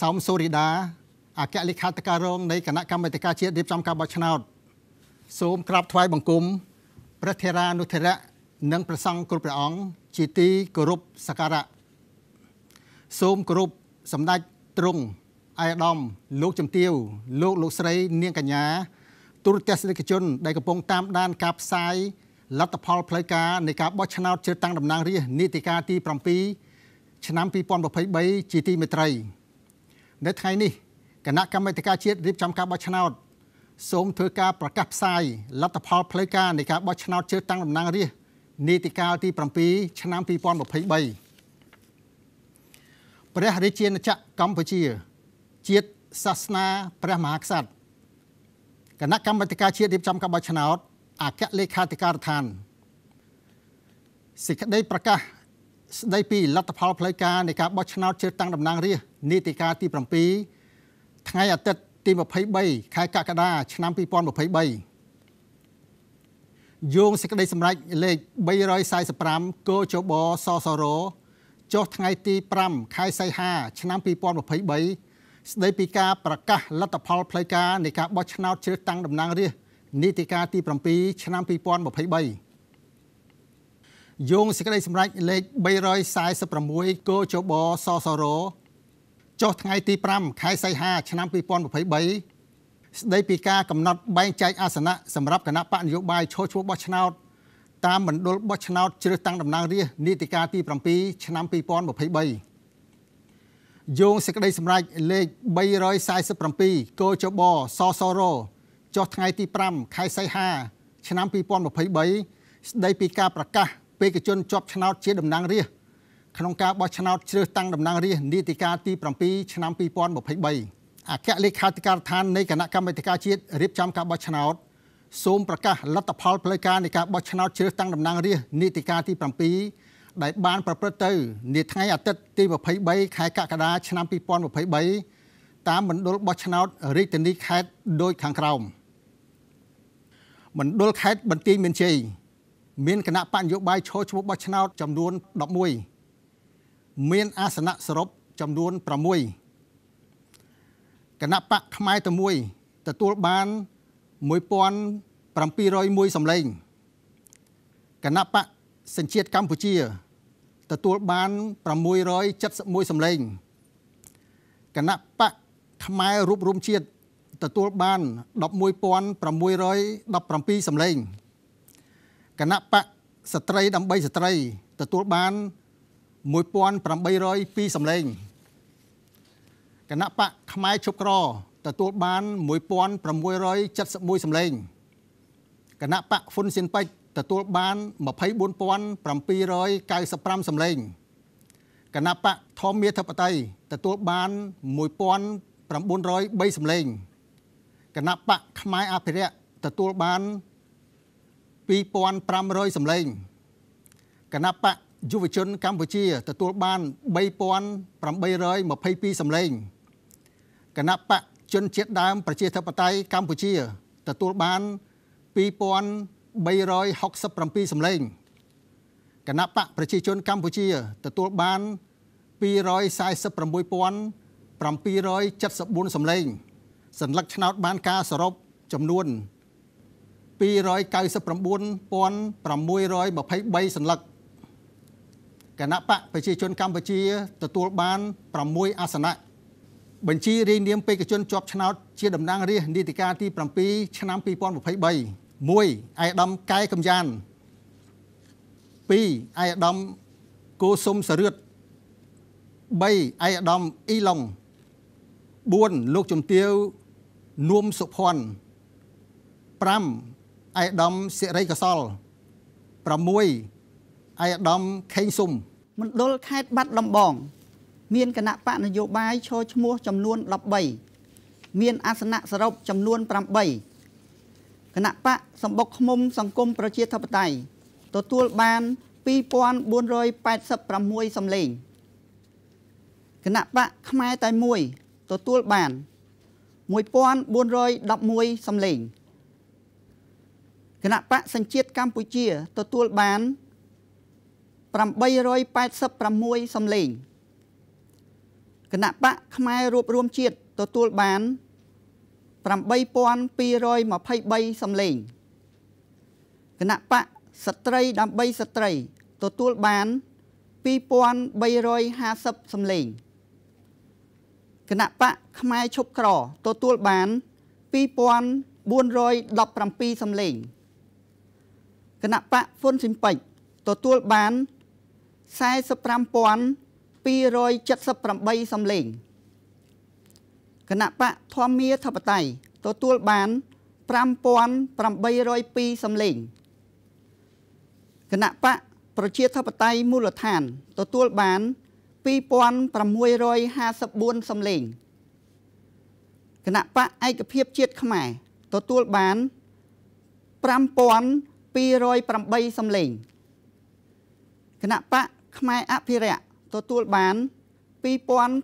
សោមសូរីដាអគ្គលេខាធិការរងនៃគណៈកម្មាធិការជាតិរៀបចំការបោះឆ្នោតសូមក្រាបថ្វាយបង្គំព្រះធរានុធរៈនិងព្រះសង្ឃគ្រប់ព្រះអង្គជាទីគោរពសក្ការៈសូមគោរពសម្ដេចទ្រង់អាយដាមលោកជំទាវលោកលោកស្រីនាងកញ្ញា ទូរទស្សនិកជនដែលកំពុងតាមដាន ការផ្សាយលទ្ធផលផ្លូវការនៃការបោះឆ្នោតជ្រើសតាំងតំណាងរាស្ត្រនីតិកាលទី7ឆ្នាំ2023ជាទីមេត្រីនៅថ្ងៃនេះគណៈកម្មាធិការជាតិរៀបចំការបោះឆ្នោតសូមធ្វើការប្រកាសផ្សាយលទ្ធផលផ្លូវការនៃការបោះឆ្នោតជ្រើសតាំងតំណាងរាស្ត្រនីតិកាលទី7ឆ្នាំ2023ព្រះរាជាណាចក្រកម្ពុជា ជាតិសាសនាព្រះមហាក្សត្រគណៈកម្មាធិការជាតិរៀបចំការបោះឆ្នោតអគ្គលេខាធិការដ្ឋានសេចក្តីប្រកាសស្ដីពីលទ្ធផលផ្លូវការនៃការបោះឆ្នោតជ្រើសតាំងតំណាងរាស្ត្រនីតិកាលទី7ថ្ងៃអាទិត្យទី23ខែកក្កដាឆ្នាំ2023យោងសេចក្តីសម្រេចលេខ345កោជបសសរចុះថ្ងៃទី5ខែសីហាឆ្នាំ2023ស្ដីពីការប្រកាសលទ្ធផលផ្លូវការនៃការបោះឆ្នោតជ្រើសតាំងតំណាងរាស្ត្រនីតិកាលទី7ឆ្នាំ2023យោងសេចក្តីសម្រេចលេខ346កោចបសសរចុះថ្ងៃទី5ខែសីហាឆ្នាំ2023ស្តីពីការកំណត់បែងចែកអាសនៈសម្រាប់គណៈបកនយោបាយឈោះឈួរបោះឆ្នោតតាមមណ្ឌលបោះឆ្នោតជ្រើសតាំងតំណាងរាស្ត្រនីតិកាលទី7ឆ្នាំ2023យោងសេចក្តីសម្រេចលេខ347កោចបសសរចុះថ្ងៃទី5ខែសីហា ឆ្នាំ2023ស្តីពីការប្រកាសបេក្ខជនជាប់ឆ្នោតជាតំណាងរាស្ត្រក្នុងការបោះឆ្នោតជ្រើសតាំងតំណាងរាស្ត្រនីតិកាលទី7ឆ្នាំ2023អគ្គលេខាធិការដ្ឋាននៃគណៈកម្មាធិការជាតិរៀបចំការបោះឆ្នោតសូមប្រកាសលទ្ធផលផ្លូវការនៃការបោះឆ្នោតជ្រើសតាំងតំណាងរាស្ត្រនីតិកាលទី7ដែលបានប្រព្រឹត្តទៅនាថ្ងៃអាទិត្យទី23ខែកក្កដាឆ្នាំ2023តាមមណ្ឌលបោះឆ្នោតរាជធានីខេត្តដូចខាងក្រោមមណ្ឌលខេត្តបន្ទាយមានជ័យមានគណៈបកនយោបាយឈរឈ្មោះបោះឆ្នោតចំនួន11មានអាសនៈសរុបចំនួន6គណៈបកខ្មែរតែមួយទទួលបាន1701សម្លេងគណៈបកសញ្ជាតិកម្ពុជាទទួលបាន671សម្លេងគណៈបកខ្មែររួបរមជាតិទទួលបាន11617សម្លេងគណៈបកស្ត្រីដើម្បីស្ត្រីទទួលបាន1802សម្លេងគណៈបកខ្មែរឈប់ក្រទទួលបាន1671សម្លេងគណៈបកហ៊ុនសៀនពេជ្រទទួលបាន24795សម្លេងគណៈបកធម្មាធិបតីទទួលបាន1903សម្លេងគណៈបកខ្មែរអភិរក្សទទួលបាន1 2500សម្លេងគណៈបកយុវជនកម្ពុជាទទួលបាន3822សម្លេងគណៈបកជនជាតិដើមប្រជាធិបតេយ្យកម្ពុជាទទួលបាន2367សម្លេងគណៈបកប្រជាជនកម្ពុជាទទួលបាន246,774សម្លេងសញ្ញាឆ្នោតបានការសរុបចំនួន299,623សន្លឹកគណៈបកប្រជាជនកម្ពុជាទទួលបាន6អាសនៈបញ្ជីរាយនាមបេក្ខជនជាប់ឆ្នោតជាតំណាងរាស្ត្រនីតិកាលទី7ឆ្នាំ2023 1អាយដាមកែកំយ៉ាន2អាយដាមគូសុំសរឿត3អាយដាមអ៊ីឡុង4លោកជំទាវនួមសុភ័ណ្ឌ5ឯកឧត្តមសិរីកសល6ឯកឧត្តមខេងស៊ុំមណ្ឌលខេត្តបាត់ដំបង មានគណៈបកនយោបាយឈរឈ្មោះ ចំនួន13មាន អាសនៈសរុបចំនួន8គណៈបកសម្បុកឃុំសង្គមប្រជាធិបតេយ្យទទួលបាន2486សម្លេងគណៈបកខ្មែរតែមួយទទួលបាន1411សម្លេងគណៈបកសញ្ជាតិកម្ពុជាទទួលបាន886សំឡេងគណៈបកខ្មែររួបរួមជាតិទទួលបាន8223សំឡេងគណៈបកស្ត្រីដើម្បីស្ត្រីទទួលបាន2350សំឡេងគណៈបកខ្មែរឈប់ក្រទទួលបាន2417សំឡេងគណៈបកហ៊ុនស៊ីមពេចទទួលបាន45,278សំឡេងគណៈបកធម្មាធិបតេយ្យទទួលបាន5,802សំឡេងគណៈបកប្រជាធិបតេយ្យមូលដ្ឋានទទួលបាន2654សំឡេងគណៈបកឯកភាពជាតិខ្មែរទទួលបាន5000 208សំឡេងគណៈបកខ្មែរអភិរក្សទទួលបាន2850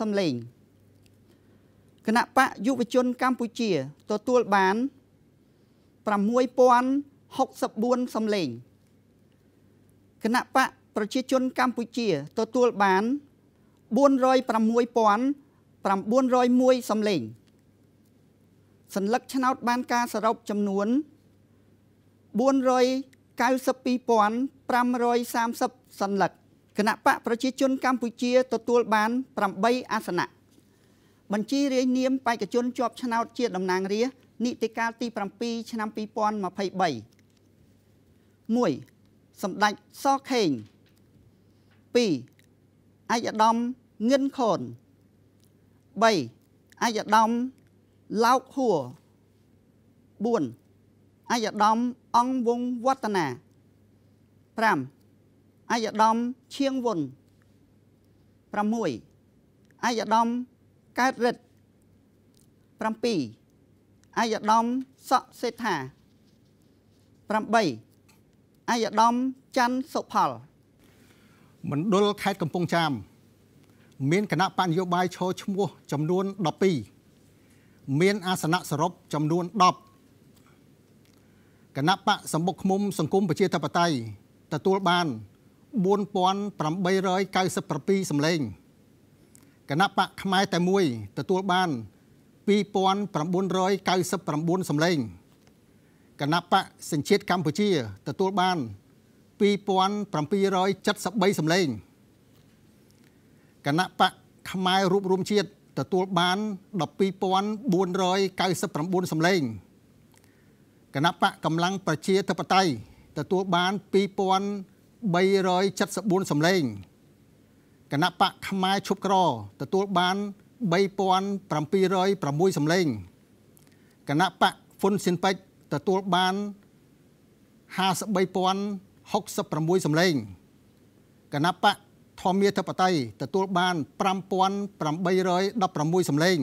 សំឡេងគណៈបកយុវជនកម្ពុជា ទទួលបាន6064សំឡេងគណៈបកប្រជាជនកម្ពុជា ទទួលបាន46901សំឡេងសัญลักษณ์ឆ្នោតបានការសរុបចំនួន1 492,530សន្លឹកគណៈបកប្រជាជនកម្ពុជាទទួលបាន8អាសនៈបញ្ជីរាយនាមបេក្ខជនជាប់ឆ្នោតជាតំណាងរាស្ត្រនីតិកាលទី7ឆ្នាំ2023 1. សម្ដេចសខេង 2. ឯកឧត្តមងិនខុន3ឯកឧត្តមឡោកហួរ4អាយដាមអង្គវងវឌ្ឍនា5អាយដាមឈៀងវុន6អាយដាមកើតរិទ្ធ7អាយដាមសក់សេដ្ឋា8អាយដាមច័ន្ទសុផលមណ្ឌលខេត្តកំពង់ចាមមានគណៈបញ្ញយោបាយឈរឈ្មោះ ចំនួន12មានអាសនៈសរុបចំនួន10គណៈបកសម្បុកឃុំសង្គមប្រជាធិបតេយ្យទទួលបាន4897សម្លេងគណៈបកខ្មែរតែមួយទទួលបាន2999សម្លេងគណៈបកសញ្ជាតិកម្ពុជាទទួលបាន2773សម្លេងគណៈបកខ្មែររួបរวมជាតិទទួលបាន12499សម្លេងគណៈបកកម្លាំងប្រជាធិបតេយ្យទទួលបាន2374សម្លេងគណៈបកខ្មែរឈប់ក្រទទួលបាន3706សម្លេងគណៈបកហ៊ុនស៊ិនពេជ្រទទួលបាន53066សម្លេងគណៈបកធម្មាធិបតីទទួលបាន5816សម្លេង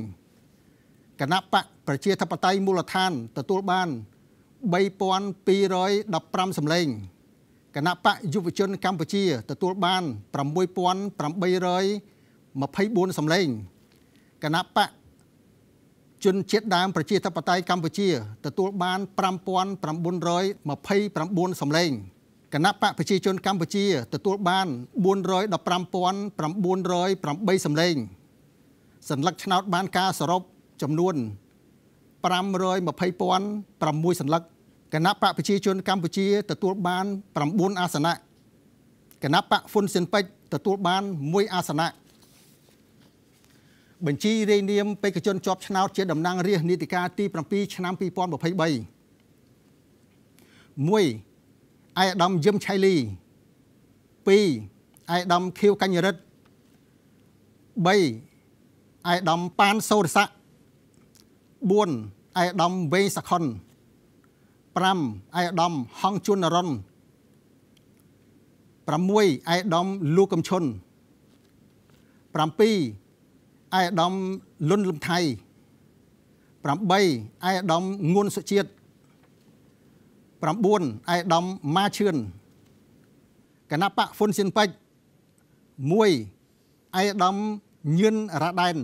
គណៈបកប្រជាធិបតេយ្យមូលដ្ឋានទទួលបាន3215សម្លេងគណៈបកយុវជនកម្ពុជាទទួលបាន6824សម្លេងគណៈបកជនជាតិដើមប្រជាធិបតេយ្យកម្ពុជាទទួលបាន5929សម្លេងគណៈបកប្រជាជនកម្ពុជាទទួលបាន415908សម្លេងសញ្ញាឆ្នោតបានការសរុបចំនួន520,006សន្លឹកគណៈបកប្រជាជនកម្ពុជាទទួលបាន9អាសនៈគណៈបកហ៊ុនស៊ិនពេជ្រទទួលបាន1អាសនៈបញ្ជីរាយនាមបេក្ខជនជាប់ឆ្នោតជាតំណាងរាស្ត្រនីតិកាលទី7ឆ្នាំ2023 1. អាយដាមយឹមឆៃលី 2. អាយដាមខៀវកញ្ញរិទ្ធ 3. អាយដាមប៉ានសូរស័ក្តិ4អាយដាមវេសខុន5អាយដាមហងជុនរ៉ុន6អាយដាមលូកំឈុន7អាយដាមលុនលំថៃ8អាយដាមងួនសុជាតិ9អាយដាមម៉ាឈឿនគណៈបកហ៊ុនសៀនពេជ្រ1អាយដាមញឿនរ៉ាដែន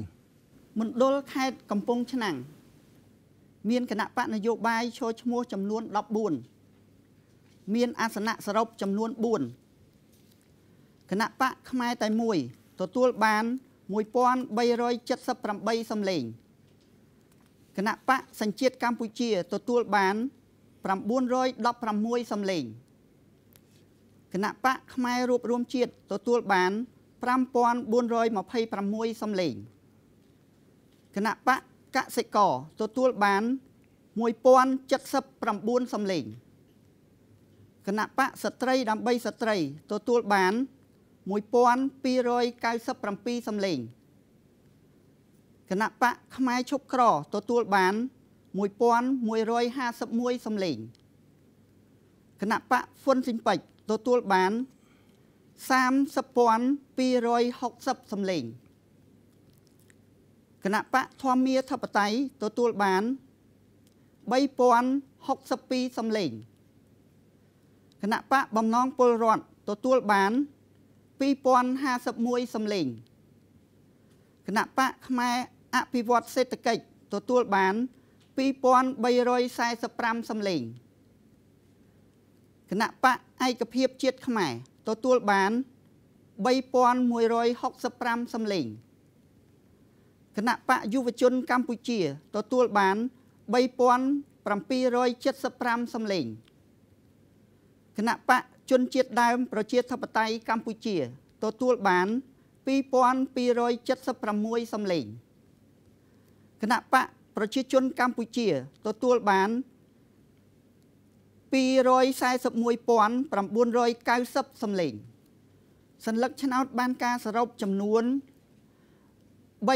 មណ្ឌលខេត្តកំពង់ឆ្នាំងមានគណៈបកនយោបាយចូលឈ្មោះចំនួន14មាន អាសនៈសរុបចំនួន4គណៈបកខ្មែរតែមួយទទួលបាន1378សំឡេងគណៈបកសញ្ជាតិកម្ពុជា ទទួលបាន916សំឡេងគណៈបកខ្មែររួបរวมជាតិទទួលបាន5426សំឡេងគណៈបកកសិករទទួលបាន1079សំឡេងគណៈបកស្ត្រីដើម្បីស្ត្រីទទួលបាន1297សំឡេងគណៈបកខ្មែរឈប់ក្រទទួលបាន1151សំឡេងគណៈបកហ៊ុនស៊ីមពេចទទួលបាន30,260សំឡេងគណៈបកធម្មាធិបតេយ្យទទួលបាន3062សំឡេងគណៈបកបំណងពលរដ្ឋទទួលបាន2051សំឡេងគណៈបកខ្មែរអភិវឌ្ឍសេដ្ឋកិច្ចទទួលបាន2345សំឡេងគណៈបកឯកភាពជាតិខ្មែរទទួលបាន3165សំឡេងគណៈបកយុវជនកម្ពុជាទទួលបាន3775សំឡេងគណៈបកជនជាតិដើមប្រជាធិបតេយ្យកម្ពុជាទទួលបាន2276សំឡេងគណៈបកប្រជាជនកម្ពុជាទទួលបាន241,990សំឡេងសัญลักษณ์ឆ្នោតបានការសរុបចំនួន300,171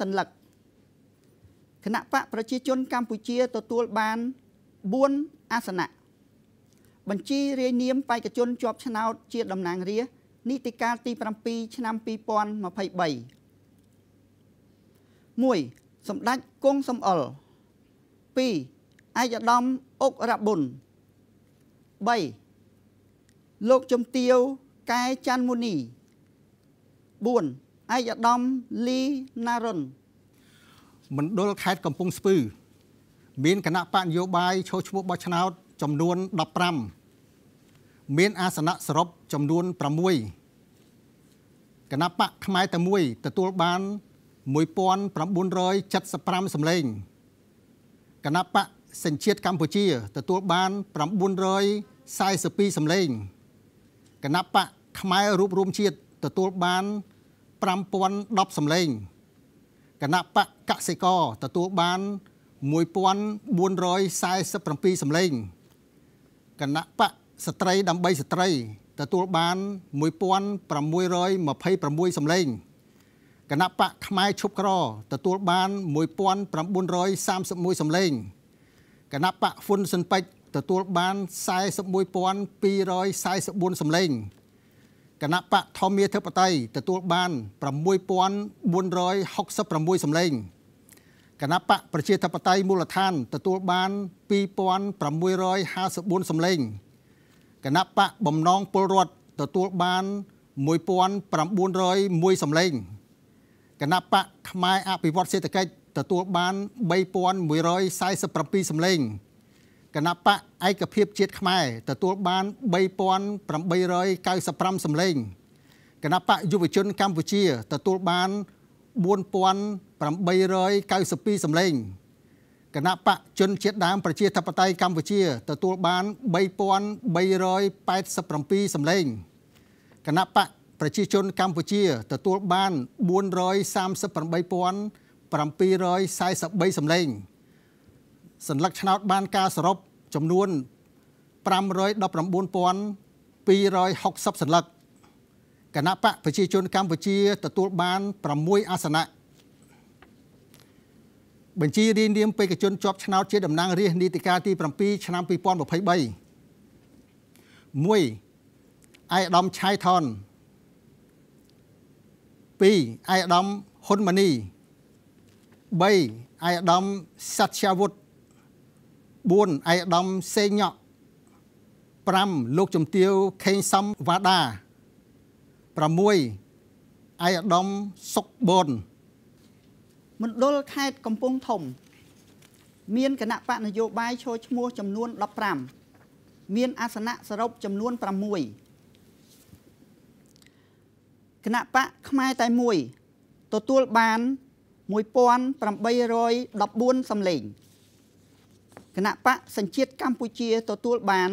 សន្លឹកគណៈបកប្រជាជនកម្ពុជាទទួលបាន4អាសនៈបញ្ជីរាយនាមបេក្ខជនជាប់ឆ្នោតជាតំណាងរាស្ត្រនីតិកាលទី7ឆ្នាំ2023 1. សម្ដេចគង់សំអល់ 2. អាយដាមអុករបុន 3. លោកជំទាវកែច័ន្ទមុនី4 4ឯកឧត្តមលីណារុនមណ្ឌលខេត្តកំពង់ស្ពឺ មានគណៈបកនយោបាយឈរឈ្មោះបោះឆ្នោត ចំនួន15មានអាសនៈសរុបចំនួន6គណៈបកខ្មែរតែមួយ ទទួលបាន1975សម្លេងគណៈបកសញ្ជាតិកម្ពុជា ទទួលបាន942សម្លេងគណៈបកខ្មែររូបរួមជាតិទទួលបាន5010សម្លេងគណៈបកកសិករទទួលបាន1447សម្លេងគណៈបកស្ត្រីដើម្បីស្ត្រីទទួលបាន1626សម្លេងគណៈបកខ្មែរឈប់ក្រទទួលបាន1931សម្លេងគណៈបកហ៊ុនស៊ិនពេជ្រទទួលបាន41244សម្លេងគណៈបកធម្មាធិបតេយ្យទទួលបាន6466សម្លេងគណៈបកប្រជាធិបតេយ្យមូលដ្ឋានទទួលបាន2654សម្លេងគណៈបកបំណងពលរដ្ឋទទួលបាន1901សម្លេងគណៈបកផ្នែកអភិវឌ្ឍសេដ្ឋកិច្ចទទួលបាន3147សម្លេងគណៈបកឯកភាពជាតិខ្មែរទទួលបាន3895សម្លេងគណៈបកយុវជនកម្ពុជាទទួលបាន4892សម្លេងគណៈបកជនជាតិដើមប្រជាធិបតេយ្យកម្ពុជាទទួលបាន3387សម្លេងគណៈបកប្រជាជនកម្ពុជាទទួលបាន438,743សម្លេងសញ្ញាឆ្នោតបានការសរុបចំនួន519,260សញ្ញាគណៈបកប្រជាជនកម្ពុជាទទួលបាន6អាសនៈបញ្ជីរៀននាមបេក្ខជនជាប់ឆ្នោតជាតំណាងរាស្ត្រនីតិកាលទី7ឆ្នាំ2023 1ឯកឧត្តមឆៃថន2ឯកឧត្តមហ៊ុនម៉ាណី3ឯកឧត្តមសច្ឆាវុធ4អៃដាមសេញ៉ក់5លោកជំទាវខេងសំវ៉ាដា6អៃដាមសុកប៊ុនមណ្ឌលខេត្តកំពង់ធំ មានគណៈបកនយោបាយឈរឈ្មោះចំនួន15មានអាសនៈសរុបចំនួន6គណៈបកខ្មែរតែមួយទទួលបាន1814សំឡេងគណៈបកសញ្ជាតិកម្ពុជាទទួលបាន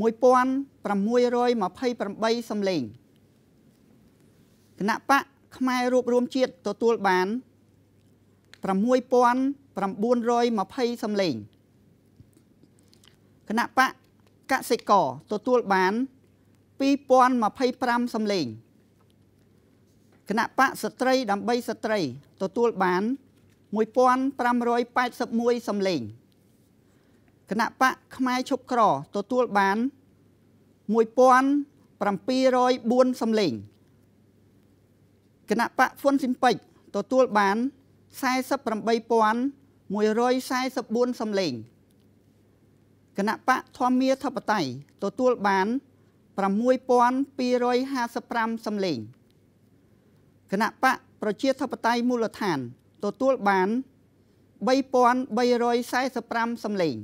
1628សម្លេងគណៈបកខ្មែររួបរួមជាតិទទួលបាន6920សម្លេងគណៈបកកសិករទទួលបាន2025សម្លេងគណៈបកស្ត្រីដើម្បីស្ត្រីទទួលបាន1581សម្លេងគណៈបកខ្មែរឈប់ក្រទទួលបាន1704សំឡេងគណៈបកហ៊ុនស៊ីមពេចទទួលបាន48144សំឡេងគណៈបកធម្មាធិបតេយ្យទទួលបាន6255សំឡេងគណៈបកប្រជាធិបតេយ្យមូលដ្ឋានទទួលបាន3345សំឡេង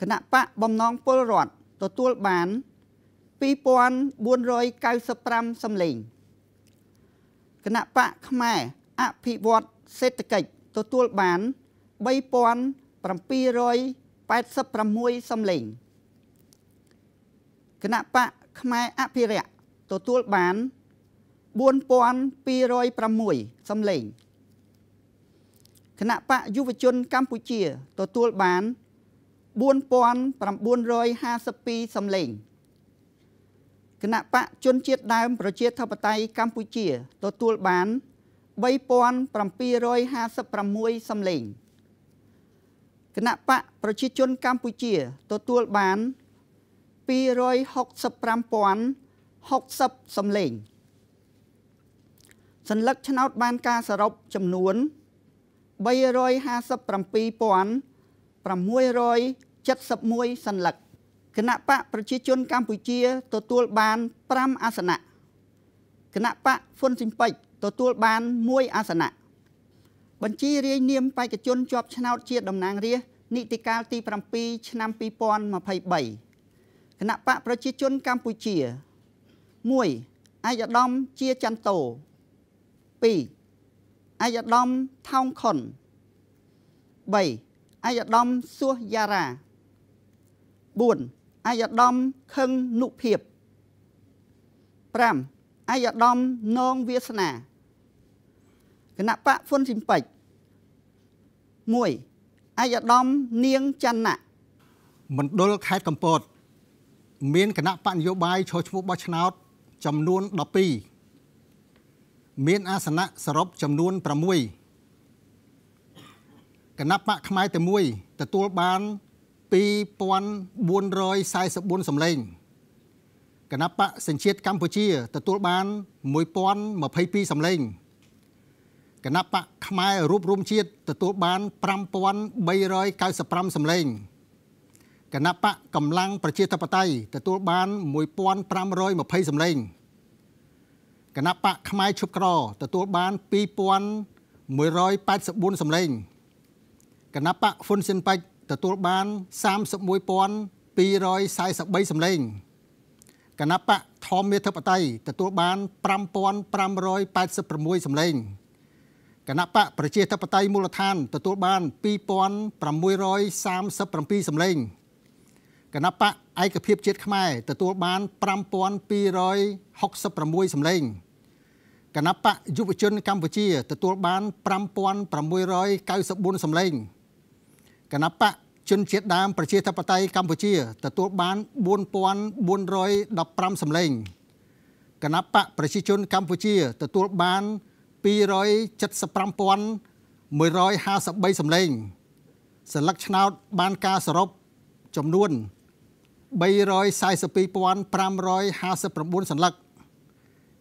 គណៈបកបំណងពលរដ្ឋទទួលបាន2495សម្លេងគណៈបកខ្មែរអភិវឌ្ឍសេដ្ឋកិច្ចទទួលបាន3786សម្លេងគណៈបកខ្មែរអភិរក្សទទួលបាន4206សម្លេងគណៈបកយុវជនកម្ពុជាទទួលបាន1 4952សំឡេងគណៈបកជនជាតិដើម ប្រជាធិបតេយ្យកម្ពុជា ទទួលបាន3756សំឡេងគណៈបកប្រជាជនកម្ពុជា ទទួលបាន265,060សំឡេងសัญลักษณ์ឆ្នោតបានការសរុបចំនួន357,600 71សន្លឹកគណៈបកប្រជាជនកម្ពុជាទទួលបាន5អាសនៈគណៈបកហ៊ុនស៊ីមពេចទទួលបាន1អាសនៈបញ្ជីរាយនាមបេក្ខជនជាប់ឆ្នោតជាតំណាងរាស្ត្រនីតិកាលទី7ឆ្នាំ2023គណៈបកប្រជាជនកម្ពុជា1អាយដាមជាចន្ទោ2អាយដាមថោងខុន3អាយដាមសុះយ៉ារ៉ា4អាយដាមខឹងនុភាព5អាយដាមនងវាសនាគណៈបកហ៊ុនស៊ីមពេច1អាយដាមនាងច័ន្ទៈមណ្ឌលខេត្តកំពតមានគណៈបកនយោបាយឈរឈ្មោះបោះឆ្នោត ចំនួន12មានអាសនៈសរុបចំនួន6គណៈបកផ្នែកតែមួយទទួលបាន2444សម្លេងគណៈបកសញ្ជាតិកម្ពុជាទទួលបាន1022សម្លេងគណៈបកខ្មែររួបរមជាតិទទួលបាន5395សម្លេងគណៈបកកម្លាំងប្រជាធិបតេយ្យទទួលបាន1520សម្លេងគណៈបកខ្មែរឈប់ក្រទទួលបាន2184សម្លេងគណៈបកហ៊ុនស៊ិនប៉ិចទទួលបាន31,243សម្លេងគណៈបកធម្មាធិបតេយ្យទទួលបាន5586សម្លេងគណៈបកប្រជាធិបតេយ្យមូលដ្ឋានទទួលបាន2637សម្លេងគណៈបកឯកភាពជាតិខ្មែរទទួលបាន5266សម្លេងគណៈបកយុវជនកម្ពុជាទទួលបាន5694សម្លេងគណៈបកជនជាតិដើមប្រជាធិបតេយ្យកម្ពុជាទទួលបាន4415សម្លេងគណៈបកប្រជាជនកម្ពុជាទទួលបាន275,153សម្លេងសិលឹកឆ្នោតបានការសរុបចំនួន342,559សន្លឹក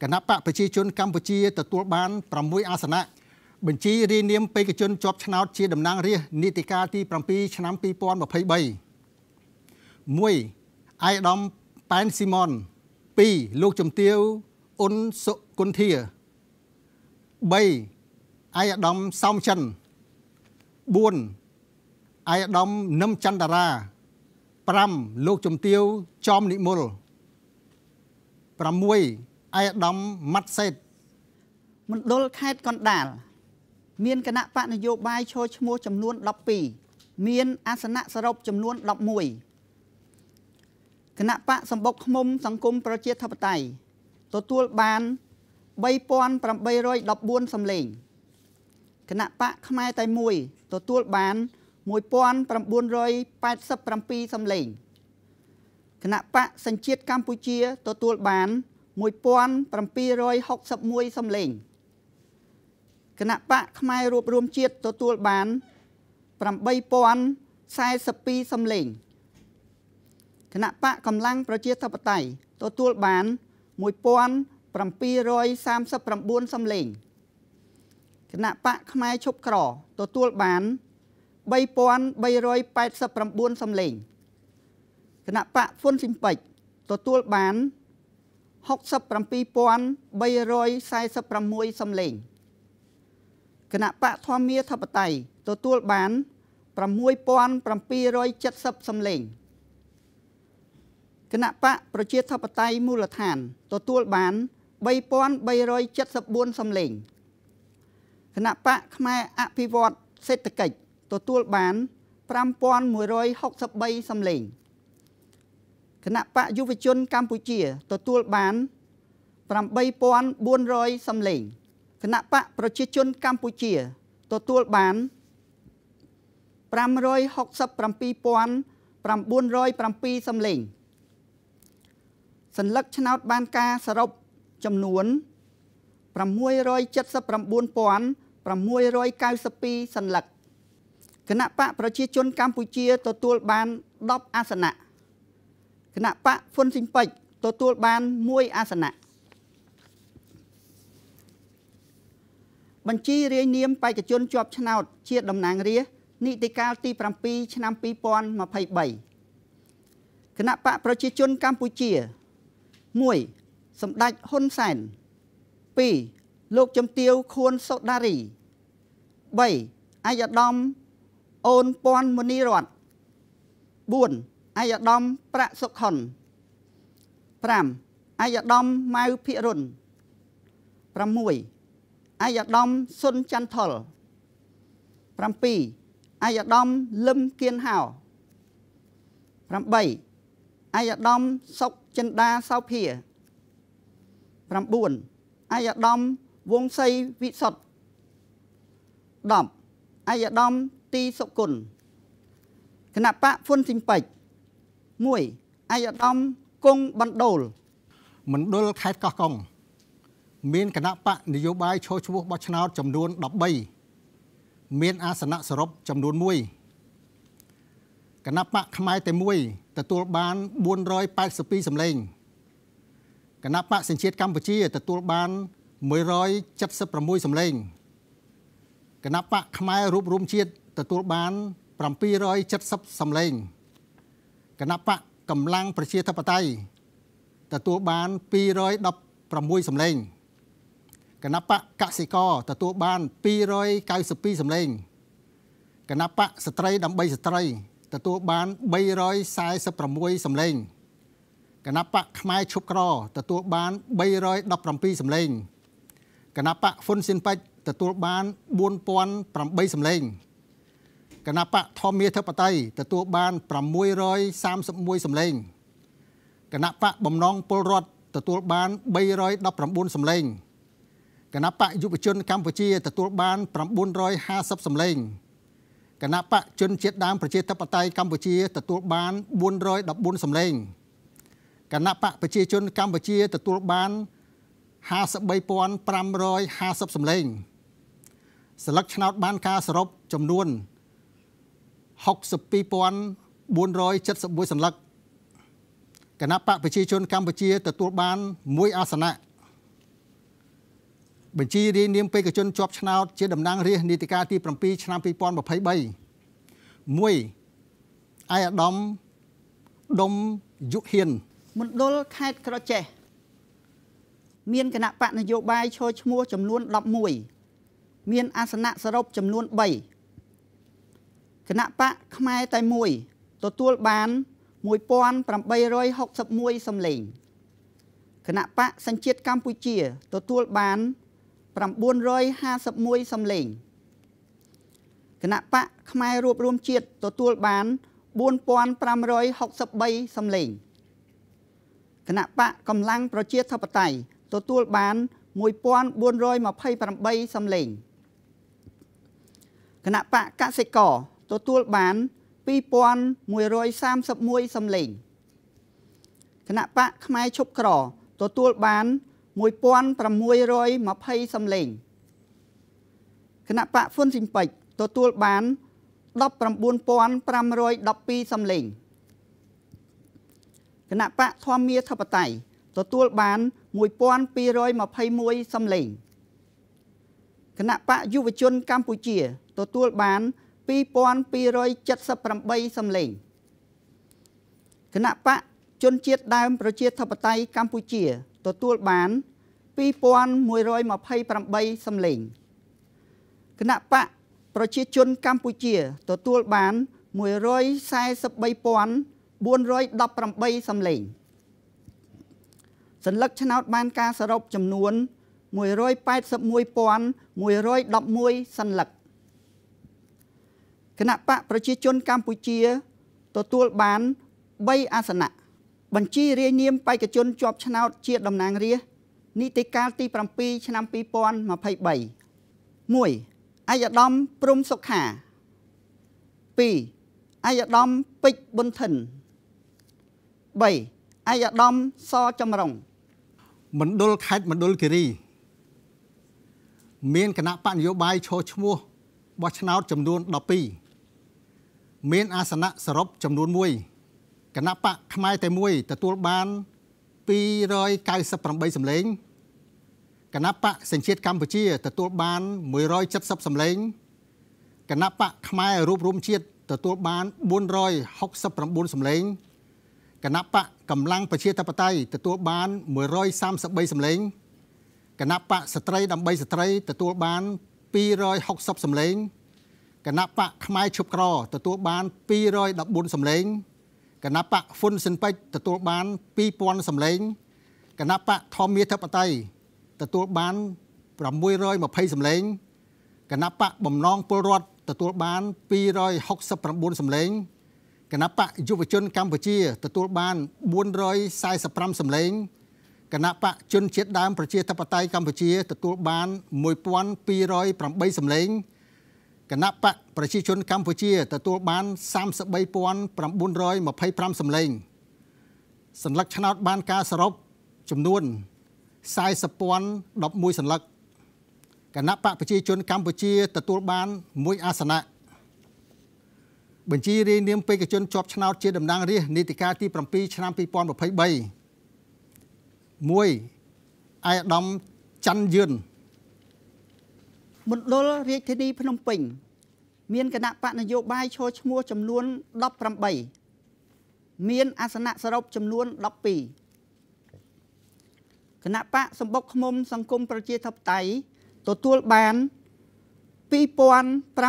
គណៈបកប្រជាជនកម្ពុជាទទួលបាន6អាសនៈបញ្ជីរាយនាមបេក្ខជនជាប់ឆ្នោតជាតំណាងរាស្ត្រនីតិកាលទី7ឆ្នាំ2023 1អាយដាមប៉ែនស៊ីម៉ុន2លោកជំទាវអ៊ុនសុគុនធា3អាយដាមសោមចិន4អាយដាមនឹមចន្ទរា5លោកជំទាវចោមនិមល6អាយដាមម៉ាត់សេតមណ្ឌលខេត្តកណ្ដាលមានគណៈបកនយោបាយឈរឈ្មោះចំនួន12មានអាសនៈសរុបចំនួន11គណៈបកសម្បុកឃុំសង្គមប្រជាធិបតេយ្យទទួលបាន3814សម្លេងគណៈបកខ្មែរតែមួយទទួលបាន1987សម្លេងគណៈបកសញ្ជាតិកម្ពុជាទទួលបាន1761សម្លេងគណៈបកខ្មែររួបរួមជាតិទទួលបាន8042សំឡេងគណៈបកកម្លាំងប្រជាធិបតេយ្យទទួលបាន1739សំឡេងគណៈបកខ្មែរឈប់ក្រទទួលបាន3389សំឡេងគណៈបកហ៊ុនស៊ីមពេចទទួលបាន67346សំឡេងគណៈបកធម្មាធិបតេយ្យទទួលបាន6770សំឡេងគណៈបកប្រជាធិបតេយ្យមូលដ្ឋានទទួលបាន3374សំឡេងគណៈបកខ្មែរអភិវឌ្ឍសេដ្ឋកិច្ចទទួលបាន5163សំឡេងគណៈបកយុវជន កម្ពុជា ទទួលបាន8400សំឡេងគណៈបកប្រជាជនកម្ពុជា ទទួលបាន567,907សម្លេងសัญลักษณ์ឆ្នោតបានការសរុបចំនួន679,692សัญลักษณ์គណៈបកប្រជាជនកម្ពុជាទទួលបាន10អាសនៈគណៈបកហ៊ុនស៊ីពេចទទួលបាន1អាសនៈបញ្ជីរាយនាមបេក្ខជនជាប់ឆ្នោត ជាតំណាងរាស្ត្រនីតិកាលទី7ឆ្នាំ2023គណៈបកប្រជាជនកម្ពុជា1សម្ដេចហ៊ុនសែន2លោកជំទាវខួនសូដារី3អាយដាមអូនពាន់មនីរត4អាយដាមប្រាក់សុខុន5អាយដាមម៉ៅភិរុន6អាយដាមសុនចន្ទថុល7អាយដាមលឹមគៀនហៅ8អាយដាមសុកចិន្តាសោភា9អាយដាមវងសីវិសុទ្ធ10អាយដាមទីសុគុណគណៈបកហ៊ុនស៊ីមពេច1អាយដាមគង់បណ្ដូលមណ្ឌលខេត្តកោះកុង2មានគណៈបកនយោបាយឈរឈ្មោះបោះឆ្នោតចំនួន13មានអាសនៈសរុបចំនួន1គណៈបកខ្មែរតែមួយទទួលបាន482សម្លេងគណៈបកសញ្ជាតិកម្ពុជាទទួលបាន176សម្លេងគណៈបកខ្មែររួបរមជាតិទទួលបាន770សម្លេងគណៈបកកម្លាំងប្រជាធិបតេយ្យទទួលបាន216សម្លេងគណៈបកកសិករទទួលបាន292សម្លេងគណៈបកស្ត្រីដើម្បីស្ត្រីទទួលបាន346សម្លេងគណៈបកខ្មែរឈប់ក្រទទួលបាន317សម្លេងគណៈបកហ៊ុនស៊ិនប៉ិចទទួលបាន4008សម្លេងគណៈបកធម្មាធិបតីទទួលបាន631សម្លេងគណៈបកបំណងពលរដ្ឋទទួលបាន319សម្លេងគណៈបកយុវជនកម្ពុជាទទួលបាន950សម្លេងគណៈបកជនជាតិដើមប្រជាធិបតេយ្យកម្ពុជាទទួលបាន414សម្លេងគណៈបកប្រជាជនកម្ពុជាទទួលបាន53550សម្លេងសិលឹកឆ្នោតបានការសរុបចំនួន62471សិលឹកគណៈបកប្រជាជនកម្ពុជាទទួលបាន1អាសនៈបញ្ជីរាយនាមពេទ្យជនជាប់ឆ្នោតជាតំណាងរាស្ត្រនីតិកាលទី7ឆ្នាំ2023 1អាយដាមដុំយុហ៊ានមណ្ឌលខេត្តក្រចេះមានគណៈបកនយោបាយឈរឈ្មោះចំនួន11មានអាសនៈសរុបចំនួន3គណៈបកខ្មែរតែមួយទទួលបាន1861សំឡេងគណៈបកសញ្ជាតិកម្ពុជាទទួលបាន951សំឡេងគណៈបកខ្មែររួបរวมជាតិទទួលបាន4563សំឡេងគណៈបកកម្លាំងប្រជាធិបតេយ្យទទួលបាន1428សំឡេងគណៈបកកសិករទទួលបាន2131សំឡេងគណៈបកខ្មែរឈប់ក្រទទួលបាន1 1620សំឡេងគណៈបកហ៊ុនស៊ីមពេចទទួលបាន19512សំឡេងគណៈបកធម្មាធិបតេយ្យទទួលបាន1221សំឡេងគណៈបកយុវជនកម្ពុជា ទទួលបាន2278សំឡេងគណៈបកជនជាតិដើម ប្រជាធិបតេយ្យកម្ពុជាទទួលបាន2128សម្លេងគណៈបកប្រជាជនកម្ពុជាទទួលបាន143,418សម្លេងសញ្ញាឆ្នោត បានការសរុបចំនួន181,111សញ្ញាគណៈបកប្រជាជនកម្ពុជាទទួលបាន3អាសនៈបញ្ជីរាយនាមបេក្ខជនជាប់ឆ្នោតជាតំណាងរាស្ត្រនីតិកាលទី7ឆ្នាំ2023 1. អាយដាមព្រំសុខា2អាយដាមពេជ្រប៊ុនថិន3អាយដាមសចម្រុងមណ្ឌលខេត្តមណ្ឌលគិរី មានគណៈបកនយោបាយឈរឈ្មោះបោះឆ្នោតចំនួន12មានអាសនៈសរុបចំនួន1គណៈបកខ្មែរតែមួយទទួលបាន298សម្លេងគណៈបកសញ្ជាតិកម្ពុជាទទួលបាន170សម្លេងគណៈបកខ្មែររូបរួមជាតិទទួលបាន469សម្លេងគណៈបកកម្លាំងប្រជាធិបតេយ្យទទួលបាន133សម្លេងគណៈបកស្ត្រីដើម្បីស្ត្រីទទួលបាន260សម្លេងគណៈបកខ្មែរឈប់ក្រទទួលបាន214សម្លេងគណៈបកហ៊ុនស៊ិនពេជ្រទទួលបាន2000សម្លេងគណៈបកធម្មាធិបតេយ្យទទួលបាន620សម្លេងគណៈបកបំណងពលរដ្ឋទទួលបាន269សម្លេងគណៈបកយុវជនកម្ពុជាទទួលបាន445សម្លេងគណៈបកជនជាតិដើមប្រជាធិបតេយ្យកម្ពុជាទទួលបាន1208សម្លេងគណៈបកប្រជាជនកម្ពុជាទទួលបាន33,925សម្លេងសញ្ញាឆ្នោតបានការសរុបចំនួន40,011សញ្ញាគណៈបកប្រជាជនកម្ពុជា ទទួលបានមួយអាសនៈបញ្ជីរាយនាមបេក្ខជនជាប់ឆ្នោតជាតំណាងរាស្ត្រនីតិកាលទី7ឆ្នាំ2023 1ឯកឧត្តមច័ន្ទយឿន2មណ្ឌលរាជធានីភ្នំពេញមានគណៈបកនយោបាយឈរឈ្មោះចំនួន18មានអាសនៈសរុបចំនួន12គណៈបកសម្បុកឃុំសង្គមប្រជាធិបតេយ្យទទួលបាន2544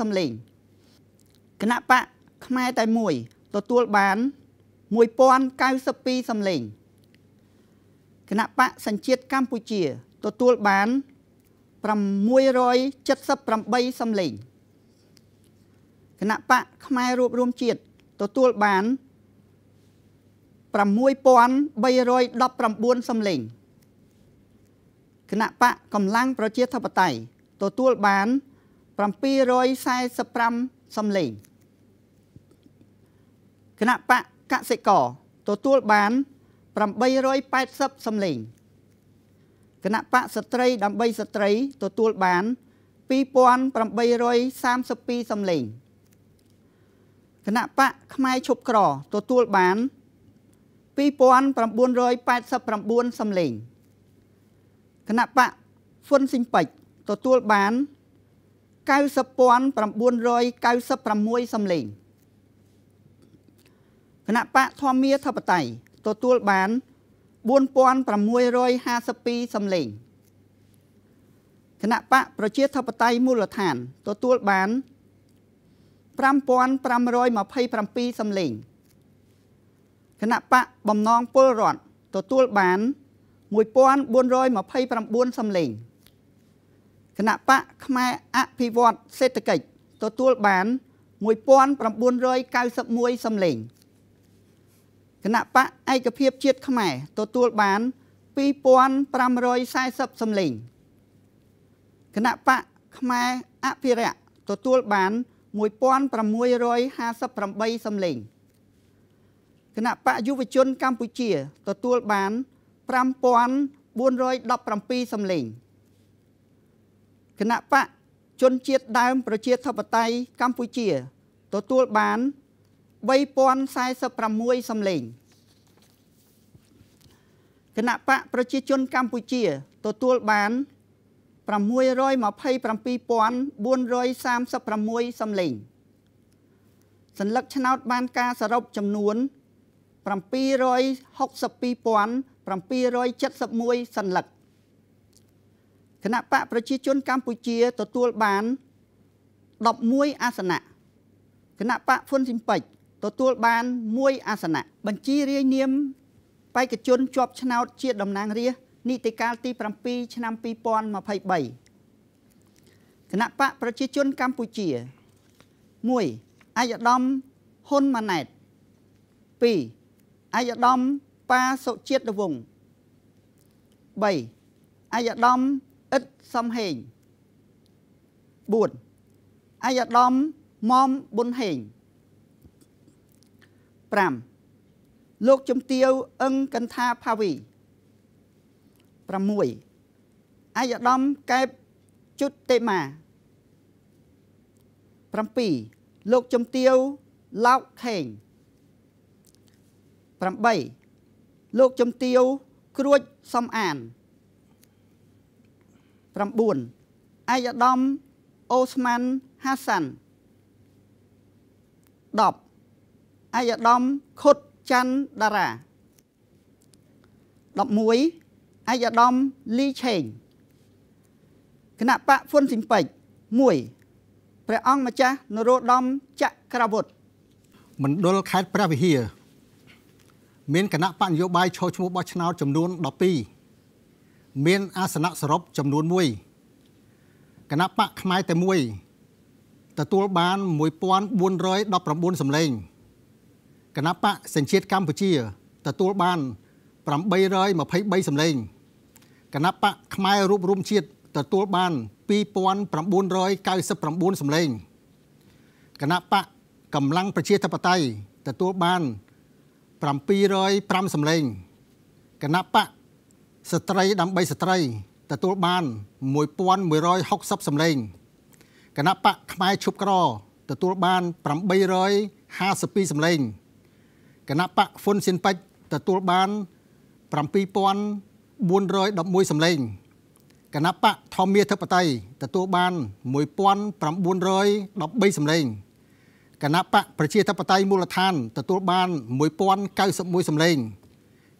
សម្លេងគណៈបកខ្មែរតែមួយទទួលបាន1092សម្លេងគណៈបកសញ្ជាតិកម្ពុជា ទទួលបាន1 678សំឡេងគណៈបកខ្មែររួបរวมជាតិទទួលបាន6319សំឡេងគណៈបកកម្លាំងប្រជាធិបតេយ្យទទួលបាន745សំឡេងគណៈបកកសិករទទួលបាន880សំឡេងគណៈបកស្ត្រីដើម្បីស្ត្រីទទួលបាន2832សំឡេងគណៈបកខ្មែរឈប់ក្រ ទទួលបាន2989សំឡេងគណៈបកហ៊ុនស៊ីងប៉ិចទទួលបាន90996សំឡេងគណៈបកធម្មាធិបតី ទទួលបាន1 4652សំឡេងគណៈបកប្រជាធិបតេយ្យមូលដ្ឋានទទួលបាន5527សំឡេងគណៈបកបំណងពលរដ្ឋទទួលបាន1429សំឡេងគណៈបកខ្មែរអភិវឌ្ឍសេដ្ឋកិច្ចទទួលបាន1991សំឡេងណៈបកឯកភាពជាតិខ្មែរ ទទួលបាន2540សម្លេងគណៈបកខ្មែរអភិរក្សទទួលបាន1658សម្លេងគណៈបកយុវជន កម្ពុជា ទទួលបាន5417សម្លេងគណៈបកជនជាតិដើម ប្រជាធិបតេយ្យកម្ពុជា ទទួលបាន1 3046សំឡេងគណៈបកប្រជាជនកម្ពុជា ទទួលបាន627,436សំឡេងសัญลักษณ์ឆ្នោតបានការសរុបចំនួន762,771សัญลักษណ៍គណៈបកប្រជាជនកម្ពុជាទទួលបាន11អាសនៈគណៈបកហ៊ុនស៊ីមពេជ្រទទួលបានមួយអាសនៈបញ្ជីរាយនាមបេក្ខជនជាប់ ឆ្នោតជាតំណាងរាស្ត្រនីតិកាល ទី7ឆ្នាំ2023គណៈបកប្រជាជនកម្ពុជា1អាយដាមហ៊ុនម៉ាណែត2អាយដាមប៉ាសុជាតិវង3អាយដាមអ៊ិតសំហេង4អាយដាមមុំប៊ុនហេង5 5លោកជំទាវអឹងកន្ថាភាវី6អាយដាមកែបជុតតេមា7លោកជំទាវឡោកខេង8លោកជំទាវគ្រួចសំអាន9អាយដាមអូស្ម៉ាន់ហាសាន់10អាយដាមខុតច័ន្ទតារា11អាយដាមលីឆេងគណៈបកហ៊ុនស៊ីមពេច1ព្រះអង្គម្ចាស់នរោត្តមចក្រវុឌ្ឍមណ្ឌលខេត្តព្រះវិហារមានគណៈបកនយោបាយឈរឈ្មោះបោះឆ្នោតចំនួន12មានអាសនៈសរុបចំនួន1គណៈបកខ្មែរតែមួយទទួលបាន1419សម្លេងគណៈបកសញ្ជាតិកម្ពុជាទទួលបាន823សម្លេងគណៈបកខ្មែររួបរមជាតិទទួលបាន2999សម្លេងគណៈបកកម្លាំងប្រជាធិបតេយ្យទទួលបាន705សម្លេងគណៈបកស្ត្រីដើម្បីស្ត្រីទទួលបាន1160សម្លេងគណៈបកខ្មែរឈប់ក្រទទួលបាន852សម្លេងគណៈបកហ៊ុនស៊ិនប៉ិចទទួលបាន7411សម្លេងគណៈបកធម្មាធិបតីទទួលបាន1913សម្លេងគណៈបកប្រជាធិបតេយ្យមូលដ្ឋាន ទទួលបាន1091សម្លេង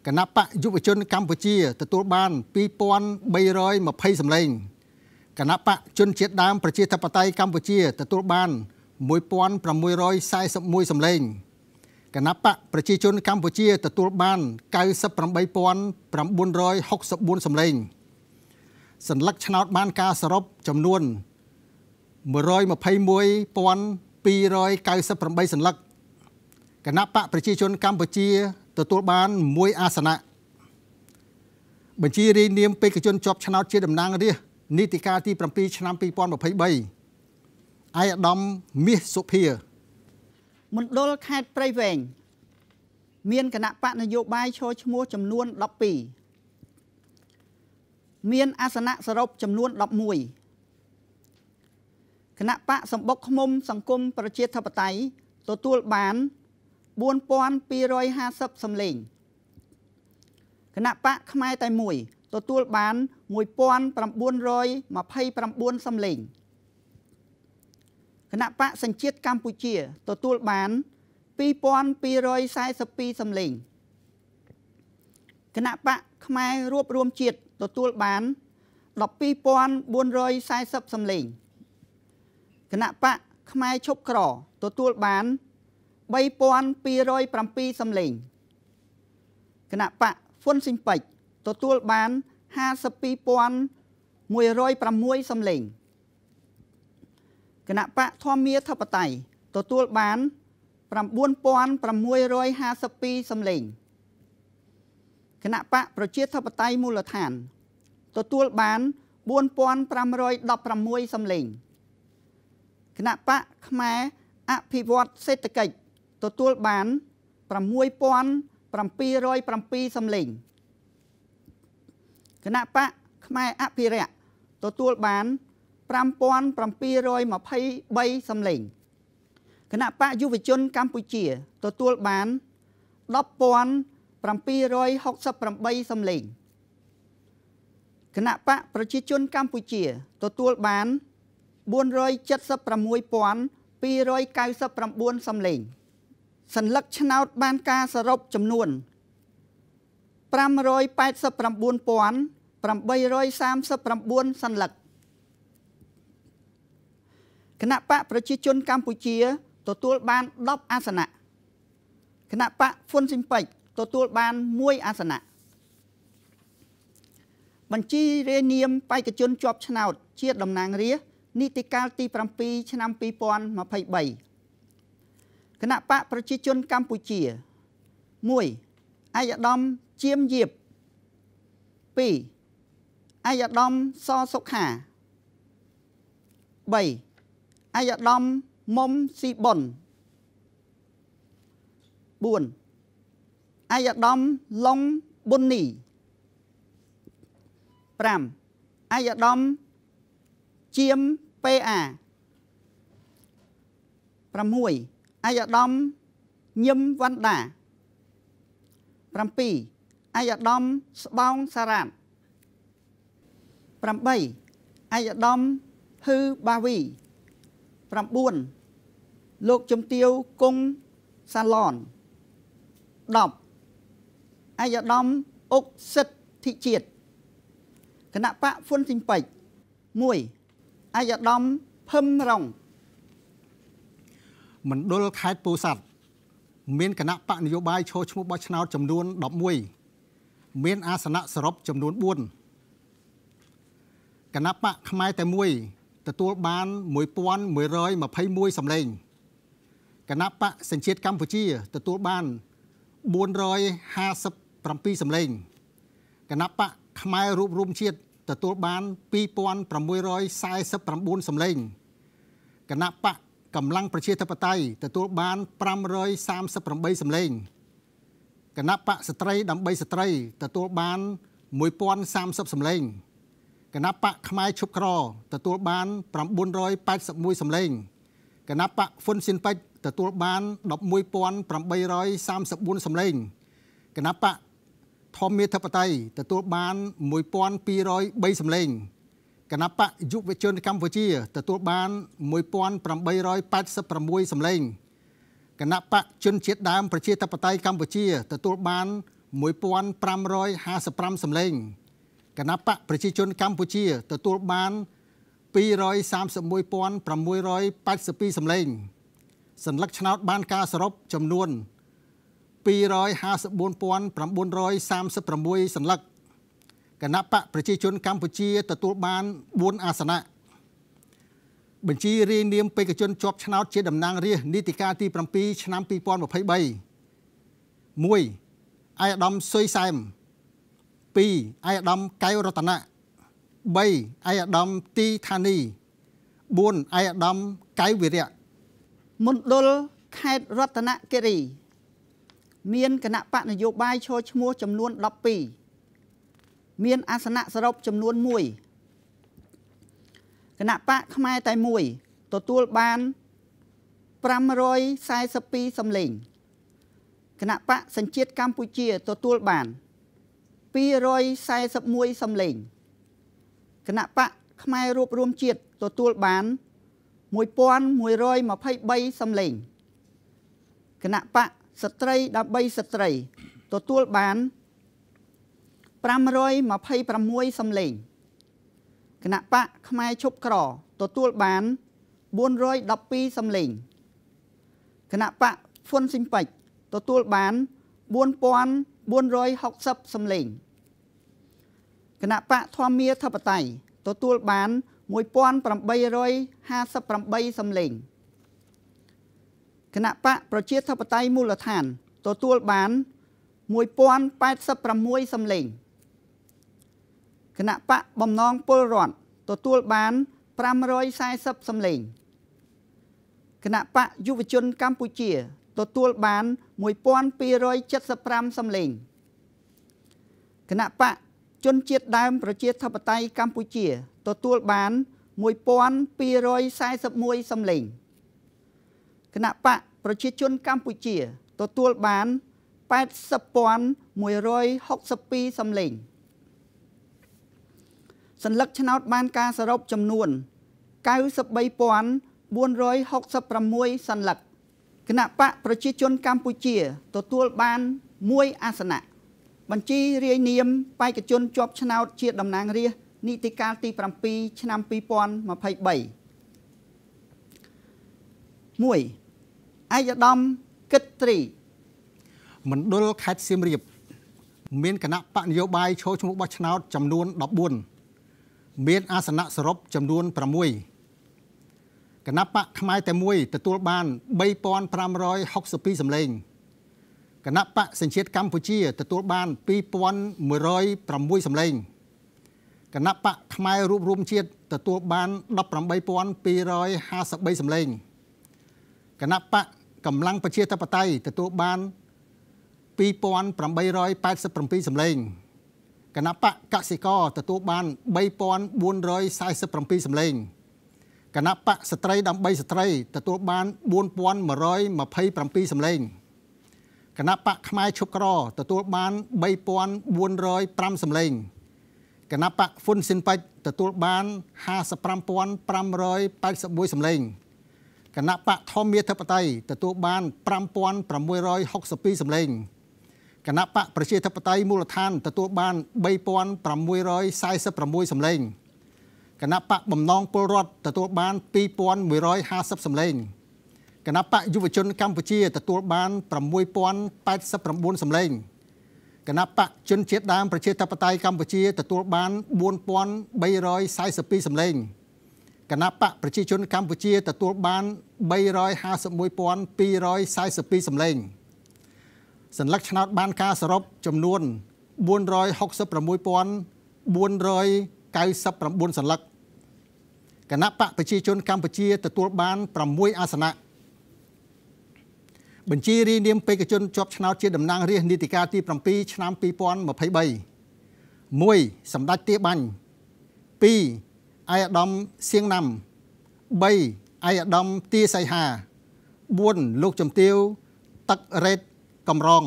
គណៈបកយុវជន កម្ពុជាទទួលបាន2320សម្លេងគណៈបកជនជាតិដើមប្រជាធិបតេយ្យកម្ពុជាទទួលបាន1641សម្លេងគណៈបកប្រជាជនកម្ពុជាទទួលបាន98,964សម្លេងសញ្ញាឆ្នោតបានការសរុបចំនួន121,298សញ្ញាគណៈបកប្រជាជនកម្ពុជាទទួលបាន1អាសនៈបញ្ជីរាយនាមបេក្ខជនជាប់ឆ្នោតជាតំណាងរាស្ត្រនីតិកាលទី7ឆ្នាំ2023អាយដាមមាសសុភាមណ្ឌលខេត្តព្រៃវែងមានគណៈបកនយោបាយឈរឈ្មោះចំនួន12មានអាសនៈសរុបចំនួន11គណៈបកសម្បុកឃុំសង្គមប្រជាធិបតេយ្យទទួលបាន4250សម្លេងគណៈបកខ្មែរតែមួយទទួលបាន1929សម្លេងគណៈបកសញ្ជាតិកម្ពុជាទទួលបាន2242សម្លេងគណៈបកខ្មែររួបរวมជាតិទទួលបាន12440សម្លេងគណៈបកខ្មែរឈប់ក្រទទួលបាន3207សម្លេងគណៈបកហ្វុនស៊ីងពេជ្រទទួលបាន52,106សម្លេងគណៈបកធម្មាធិបតេយ្យទទួលបាន9652សម្លេងគណៈបកប្រជាធិបតេយ្យមូលដ្ឋាន ទទួលបាន4516សម្លេងគណៈបកខ្មែរអភិវឌ្ឍសេដ្ឋកិច្ចទទួលបាន6707សម្លេងគណៈបកខ្មែរអភិរក្សទទួលបាន1 5723សំឡេងគណៈបកយុវជនកម្ពុជា ទទួលបាន10768សំឡេងគណៈបកប្រជាជន កម្ពុជា ទទួលបាន476299សំឡេងសัญลักษณ์ឆ្នោតបានការសរុបចំនួន589,839សัญลักษณ์គណៈបកប្រជាជនកម្ពុជាទទួលបាន10អាសនៈគណៈបកហ៊ុនស៊ិនពេជ្រទទួលបាន1អាសនៈបញ្ជីរាយនាមបេក្ខជនជាប់ឆ្នោតជាតំណាងរាស្ត្រនីតិកាលទី7ឆ្នាំ2023គណៈបកប្រជាជនកម្ពុជា1អាយដាមជៀមយៀប2អាយដាមសសុខា3អាយដាមមុំស៊ីបុន4អាយដាមឡុងប៊ុននី5អាយដាមជៀមពេអា6អាយដាមញឹមវណ្ដា7អាយដាមស្បោងសារ៉ាត់8អាយដាមហ៊ឺបាវី9លោកជំទាវគង់សាឡន10អាយដាមអុកសិទ្ធិជាតិគណៈបកហ៊ុនស៊ីងពេច1អាយដាមភឹមរងមណ្ឌលខេត្តពោធិ៍សាត់មានគណៈបកនយោបាយឈរឈ្មោះបោះឆ្នោតចំនួន11មានអាសនៈសរុបចំនួន4គណៈបកខ្មែរតែមួយទទួលបាន1121សម្លេងគណៈបកសញ្ជាតិកម្ពុជាទទួលបាន457សម្លេងគណៈបកខ្មែររួបរមជាតិទទួលបាន2649សម្លេងគណៈបកកម្លាំងប្រជាធិបតេយ្យទទួលបាន538សម្លេងគណៈបកស្ត្រីដើម្បីស្ត្រីទទួលបាន1030សម្លេងគណៈបកខ្មែរឈប់ក្រទទួលបាន981សម្លេងគណៈបកហ៊ុនស៊ិនប៉ិចទទួលបាន11834សម្លេងគណៈបកធម្មាធិបតីទទួលបាន1203សម្លេងគណៈបកយុវជនកម្ពុជាទទួលបាន1886សម្លេងគណៈបកជនជាតិដើម ប្រជាធិបតេយ្យកម្ពុជាទទួលបាន1555សម្លេងគណៈបកប្រជាជនកម្ពុជាទទួលបាន231,682សម្លេងសัญลักษณ์ឆ្នោតបានការសរុបចំនួន254,936សัญลักษណ៍គណៈបកប្រជាជនកម្ពុជាទទួលបាន4អាសនៈបញ្ជីរាយនាមបេក្ខជនជាប់ឆ្នោតជាតំណាងរាស្ត្រនីតិកាលទី7ឆ្នាំ2023 1ឯកឧត្តមសុយសែម2អាយដាមកៅរតនៈ3អាយដាមទីឋានី4អាយដាមកៅវិរៈមណ្ឌលខេត្តរតនគិរី មានគណៈបកនយោបាយឈរឈ្មោះចំនួន12មាន អាសនៈសរុបចំនួន1គណៈបកខ្មែរតែមួយទទួលបាន542សំឡេងគណៈបកសញ្ជាតិកម្ពុជាទទួលបាន1 241សំឡេងគណៈបកខ្មែររួបរวมជាតិទទួលបាន1123សំឡេងគណៈបកស្ត្រីដើម្បីស្ត្រី ទទួលបាន526សំឡេងគណៈបកខ្មែរឈប់ក្រ ទទួលបាន412សំឡេងគណៈបកហ្វុនស៊ីមពេចទទួលបាន4000 460សំឡេងគណៈបកធម្មាធិបតេយ្យទទួលបាន1858សំឡេងគណៈបកប្រជាធិបតេយ្យមូលដ្ឋានទទួលបាន1086សំឡេងគណៈបកបំណងពលរដ្ឋទទួលបាន540សំឡេងគណៈបកយុវជនកម្ពុជាទទួលបាន1275សម្លេងគណៈបកជនជាតិដើមប្រជាធិបតេយ្យកម្ពុជា ទទួលបាន1241សម្លេងគណៈបកប្រជាជនកម្ពុជាទទួលបាន80,162សម្លេងសัญลักษณ์ឆ្នោតបានការសរុបចំនួន93,466សัญลักษณ์គណៈបកប្រជាជនកម្ពុជាទទួលបានមួយអាសនៈបញ្ជីរាយនាមបេក្ខជនជាប់ឆ្នោតជាតំណាងរាស្ត្រនីតិកាលទី7ឆ្នាំ2023 1ឯកឧត្តមគិតត្រីមណ្ឌលខេត្តសៀមរាប មានគណៈបកនយោបាយឈរឈ្មោះបោះឆ្នោតចំនួន14មាន អាសនៈសរុបចំនួន6គណៈបកខ្មែរតែមួយទទួលបាន3562សម្លេងគណៈបកសញ្ជាតិកម្ពុជាទទួលបាន2106សម្លេងគណៈបកខ្មែររួបរមជាតិទទួលបាន18253សម្លេងគណៈបកកម្លាំងប្រជាធិបតេយ្យទទួលបាន2887សម្លេងគណៈបកកសិករទទួលបាន3447សម្លេងគណៈបកស្ត្រីដើម្បីស្ត្រីទទួលបាន4127សម្លេងគណៈបកខ្មែរឈប់ក្រ ទទួលបាន3405សម្លេងគណៈបកហ៊ុនស៊ិនប៉ិចទទួលបាន55581សម្លេងគណៈបកធម្មាធិបតីទទួលបាន5662សម្លេងគណៈបកប្រជាធិបតីមូលដ្ឋានទទួលបាន3646សម្លេងគណៈបកបំណងពលរដ្ឋទទួលបាន2150សម្លេងគណៈបកយុវជនកម្ពុជាទទួលបាន6089សម្លេងគណៈបកជនជាតិដើមប្រជាធិបតេយ្យកម្ពុជាទទួលបាន4342សម្លេងគណៈបកប្រជាជនកម្ពុជាទទួលបាន351242សម្លេងសញ្ញាឆ្នោតបានការសរុបចំនួន466499សញ្ញាគណៈបកប្រជាជនកម្ពុជាទទួលបាន6អាសនៈបញ្ជីរីនាមបេក្ខជនជាប់ឆ្នោតជាតំណាងរាស្ត្រនីតិកាលទី7ឆ្នាំ2023 1. សម្ដេចទាបាញ់ 2. អាយដាមសៀងណាំ 3. អាយដាមទាសីហា 4. លោកចំទាវទឹករ៉េតកំរង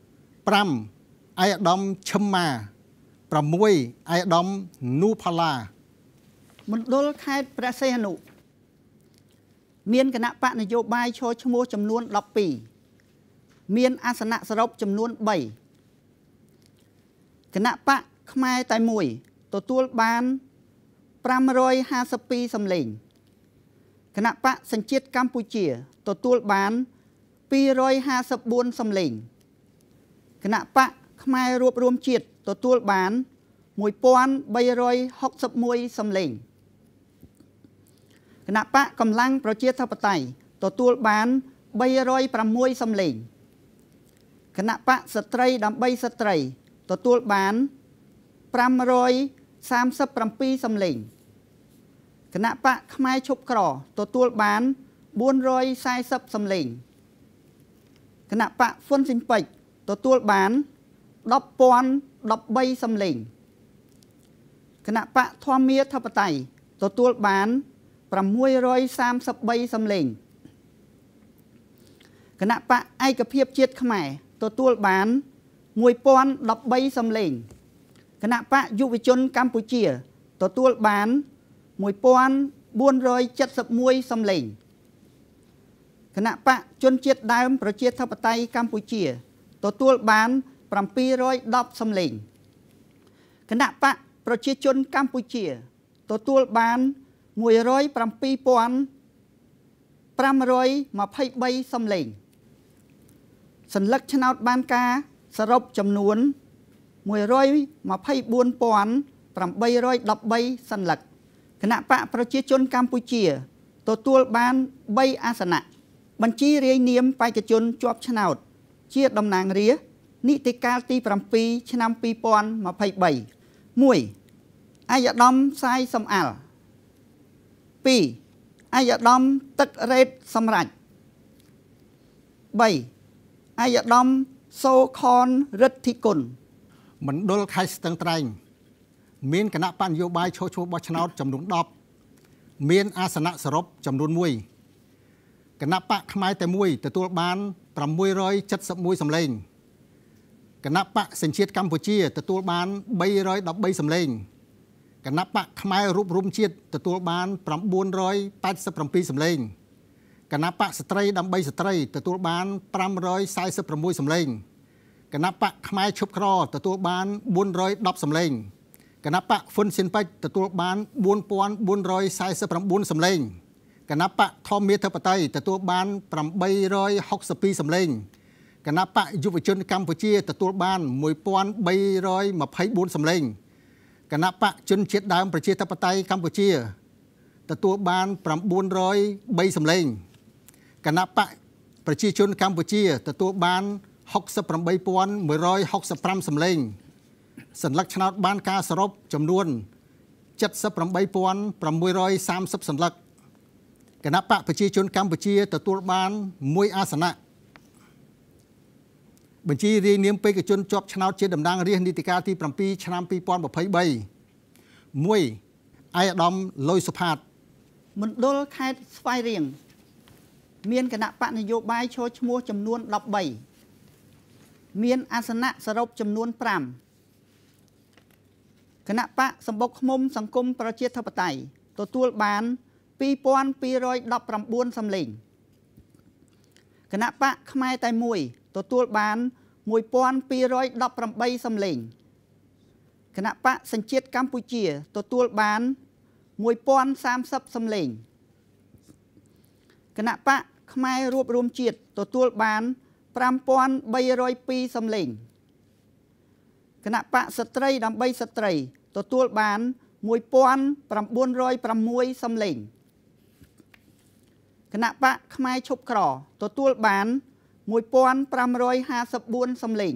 5អាយដាមឈឹមម៉ា6អាយដាមនូផាឡាមណ្ឌលខេត្តព្រះសីហនុ មានគណៈបកនយោបាយឈរឈ្មោះចំនួន12មាន អាសនៈសរុបចំនួន3គណៈបកខ្មែរតែមួយទទួលបាន552សម្លេងគណៈបកសញ្ជាតិកម្ពុជាទទួលបាន254សម្លេងគណៈបកខ្មែររួបរวมជាតិទទួលបាន1361សម្លេងគណៈបកកម្លាំងប្រជាធិបតេយ្យទទួលបាន306សំឡេងគណៈបកស្ត្រីដើម្បីស្ត្រីទទួលបាន537សំឡេងគណៈបកខ្មែរឈប់ក្រទទួលបាន440សំឡេងគណៈបកហ្វុនស៊ីនពេជ្រទទួលបាន10013សំឡេងគណៈបកធម្មាធិបតេយ្យទទួលបាន10000 633សំឡេងគណៈបកឯកភាពជាតិខ្មែរទទួលបាន1013សំឡេងគណៈបកយុវជន កម្ពុជា ទទួលបាន1471សំឡេងគណៈបកជនជាតិដើមប្រជាធិបតេយ្យកម្ពុជា ទទួលបាន710សំឡេងគណៈបកប្រជាជនកម្ពុជា ទទួលបាន1 107,523សំឡេងសัญลักษណ៍ឆ្នោតបានការសរុបចំនួន124,813សัญลักษណ៍គណៈបកប្រជាជនកម្ពុជា ទទួលបាន3អាសនៈបញ្ជីរាយនាមបេក្ខជនជាប់ឆ្នោត ជាតំណាងរាស្ត្រនីតិកាលទី7ឆ្នាំ2023 1អាយដាមសាយសំអាល់2អាយដាមទឹករ៉េតសម្រាប់3អាយដាមសូខនរិទ្ធិគុណមណ្ឌលខេត្តស្ទឹងត្រែង មានគណៈបញ្ញោបាយឈោះឈ្មោះបោះឆ្នោតចំនួន10មាន អាសនៈសរុបចំនួន1គណៈបកខ្មែរតែមួយទទួលបាន671សម្លេងគណៈបកសញ្ជាតិកម្ពុជាទទួលបាន313សម្លេងគណៈបកខ្មែររូបរំជាតិទទួលបាន987សម្លេងគណៈបកស្ត្រីដើម្បីស្ត្រី ទទួលបាន546សម្លេងគណៈបកខ្មែរឈប់ក្រទទួលបាន410សម្លេងគណៈបកហ៊ុនស៊ិនប៉ិចទទួលបាន4449សម្លេងគណៈបកធម្មាធិបតីទទួលបាន862សម្លេងគណៈបកយុវជនកម្ពុជាទទួលបាន1324សម្លេងគណៈបកជនជាតិដើមប្រជាធិបតេយ្យកម្ពុជាទទួលបាន903សម្លេងគណៈបកប្រជាជនកម្ពុជាទទួលបាន68165សម្លេងសញ្ញាឆ្នោតបានការសរុបចំនួន78630សញ្ញាគណៈបកប្រជាជនកម្ពុជាទទួលបាន1អាសនៈបញ្ជីរាយនាមបេក្ខជនជាប់ឆ្នោតជាតំណាងរាស្ត្រនីតិកាលទី7ឆ្នាំ2023 1. អាយដាមលុយសុផាតមណ្ឌលខេត្តស្វាយរៀងមានគណៈបកនយោបាយឈរឈ្មោះចំនួន13មានអាសនៈសរុបចំនួន5គណៈបកសម្បុកឃុំសង្គមប្រជាធិបតេយ្យទទួលបាន2219សំឡេងគណៈបកខ្មែរតែមួយទទួលបាន1218សំឡេងគណៈបកសញ្ជាតិកម្ពុជាទទួលបាន1030សំឡេងគណៈបកខ្មែររួបរวมជាតិទទួលបាន5302សំឡេងគណៈបកស្ត្រីដើម្បីស្ត្រីទទួលបាន1906សំឡេងគណៈបកខ្មែរឈប់ក្រទទួលបាន1 1554សំឡេង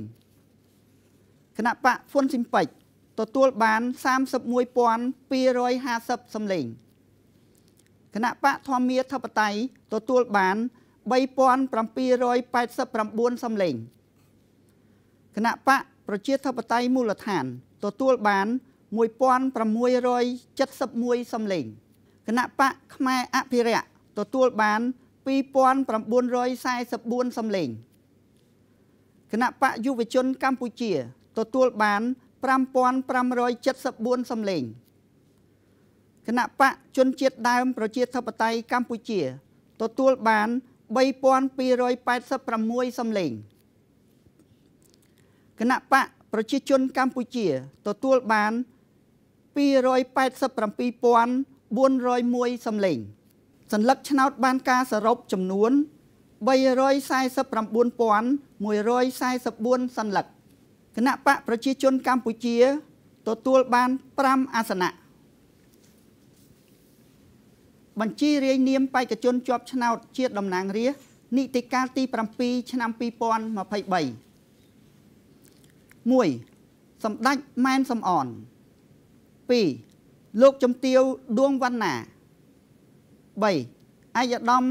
គណៈបកហ៊ុនស៊ីមពេចទទួលបាន31250សំឡេងគណៈបកធម្មាធិបតេយ្យទទួលបាន3789សំឡេងគណៈបកប្រជាធិបតេយ្យមូលដ្ឋានទទួលបាន1671សំឡេងគណៈបកខ្មែរអភិរិយទទួលបាន1671 2944សំឡេងគណៈបកយុវជន កម្ពុជាទទួលបាន5574សំឡេងគណៈបកជនជាតិដើម ប្រជាធិបតេយ្យកម្ពុជាទទួលបាន3286សំឡេងគណៈបកប្រជាជនកម្ពុជាទទួលបាន287401សំឡេង។សัญลักษณ์ឆ្នោតបានការសរុបចំនួន349,144សัญลักษណ៍គណៈបកប្រជាជនកម្ពុជាទទួលបាន5អាសនៈបញ្ជីរាយនាមបេក្ខជនជាប់ឆ្នោតជាតំណាងរាស្ត្រនីតិកាលទី7ឆ្នាំ2023 1. សម្ដេចម៉ែនសំអន 2. លោកជំទាវដួងវណ្ណា3អាយដាម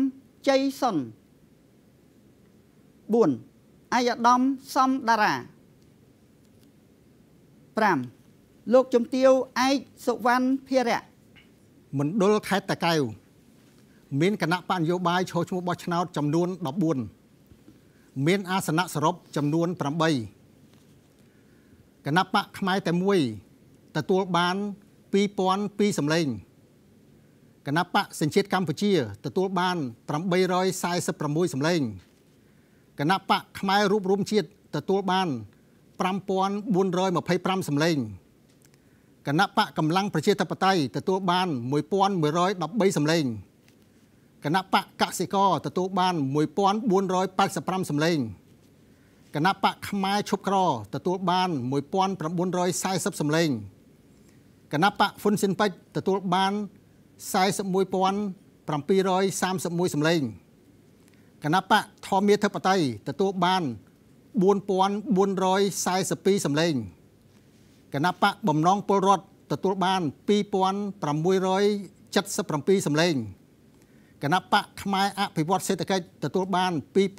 ជ័យសុន4អាយដាមសំដារា5លោកជំទាវឯកសុវណ្ណភិរៈមណ្ឌលខេត្តតាកែវមានគណៈបញ្ញោបាយឈរឈ្មោះបោះឆ្នោតចំនួន14មាន អាសនៈសរុបចំនួន8គណៈបកខ្មែរតែមួយទទួលបាន2200សម្លេងគណៈបកសញ្ជាតិកម្ពុជាទទួលបាន846សម្លេងគណៈបកខ្មែររួបរមជាតិទទួលបាន5425សម្លេងគណៈបកកម្លាំងប្រជាធិបតេយ្យទទួលបាន1113សម្លេងគណៈបកកសិករទទួលបាន1485សម្លេងគណៈបកខ្មែរឈប់ក្រទទួលបាន1940សម្លេងគណៈបកហ៊ុនស៊ិនប៉ិចទទួលបាន1 41,731សម្លេងគណៈបកធម្មាធិបតីទទួលបាន4442សម្លេងគណៈបកបំណងពលរដ្ឋទទួលបាន2677សម្លេងគណៈបកខ្មែរអភិវឌ្ឍសេដ្ឋកិច្ចទទួលបាន2954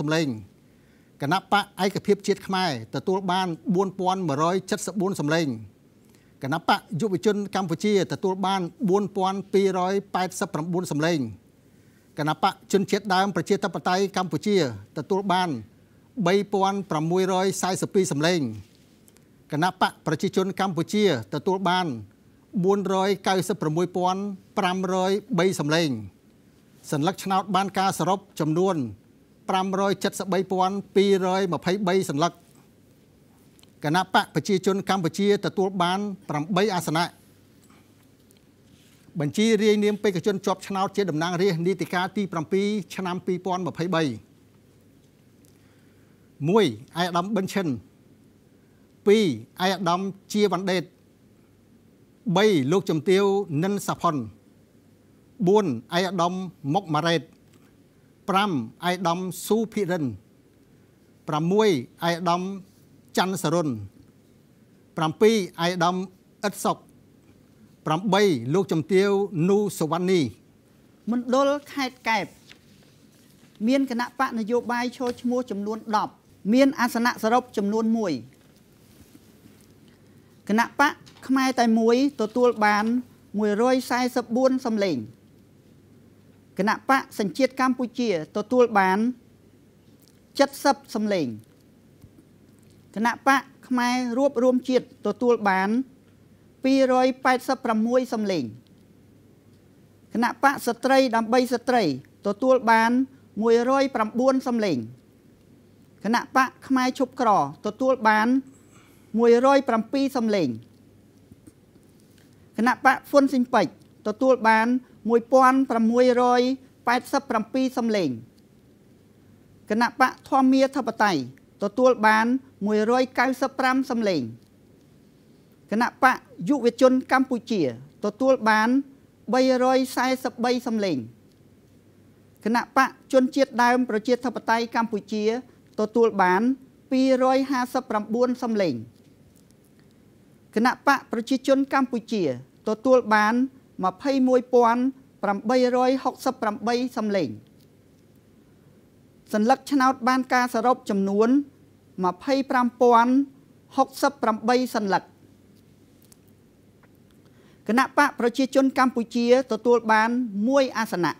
សម្លេងគណៈបកឯកភាពជាតិខ្មែរទទួលបាន4174សម្លេងគណៈបកយុវជនកម្ពុជាទទួលបាន4289សម្លេងគណៈបកជនជាតិដើមប្រជាធិបតេយ្យកម្ពុជាទទួលបាន3642សម្លេងគណៈបក ប្រជាជនកម្ពុជាទទួលបាន496503សម្លេងសញ្ញាឆ្នោតបានការសរុបចំនួន573223សញ្ញាគណៈបកប្រជាជនកម្ពុជាទទួលបាន8អាសនៈបញ្ជីរាយនាមបេក្ខជនជាប់ឆ្នោតជាតំណាងរាស្ត្រនីតិកាលទី7ឆ្នាំ2023 1. អាយដាមប៊ិនឈិន 2. អាយដាមជាវណ្ដេត 3. លោកជំទាវនិនសាផុន 4. អាយដាមមុកម៉ារ៉េត 5. អាយដាមស៊ូភិរិន6អាយដាមច័ន្ទសរុន7អាយដាមអ៊ិតសុក8លោកចំទាវនូសវណ្ណីមណ្ឌលខេត្តកែប មានគណៈបកនយោបាយឈរឈ្មោះចំនួន10មាន អាសនៈសរុបចំនួន1គណៈបកខ្មែរតែមួយទទួលបាន144សម្លេងគណៈបកសញ្ជាតិកម្ពុជា ទទួលបាន70សម្លេងគណៈបកខ្មែររួបរวมជាតិទទួលបាន286សំឡេងគណៈបកស្ត្រី ដើម្បីស្ត្រីទទួលបាន109សំឡេងគណៈបកខ្មែរឈប់ក្រទទួលបាន107សំឡេងគណៈបកហ៊ុនស៊ីនពេជ្រទទួលបាន1687សំឡេងគណៈបកធម្មាធិបតីទទួលបាន1 195សំឡេងគណៈបកយុវជន កម្ពុជា ទទួលបាន343សំឡេងគណៈបកជនជាតិដើម ប្រជាធិបតេយ្យកម្ពុជា ទទួលបាន259សំឡេងគណៈបកប្រជាជនកម្ពុជាទទួលបាន21,868សំឡេងសัญลักษณ์ឆ្នោត បាន ការសរុបចំនួន1 25068សន្លឹកគណៈបកប្រជាជនកម្ពុជា ទទួលបាន1អាសនៈ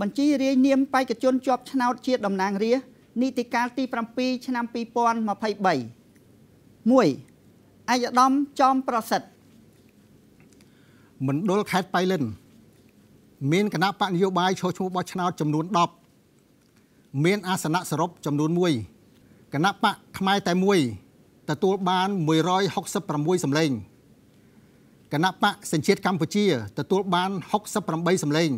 បញ្ជីរាយនាមបេក្ខជនជាប់ឆ្នោតជាតំណាងរាស្ត្រនីតិកាលទី7ឆ្នាំ2023 1អាយដាមចោមប្រសិទ្ធមណ្ឌលខេត្តបៃលិន មានគណៈបកនយោបាយឈរឈ្មោះបោះឆ្នោតចំនួន10មាន អាសនៈសរុបចំនួន1គណៈបកខ្មែរតែមួយទទួលបាន166សម្លេងគណៈបកសញ្ជាតិកម្ពុជាទទួលបាន68សម្លេង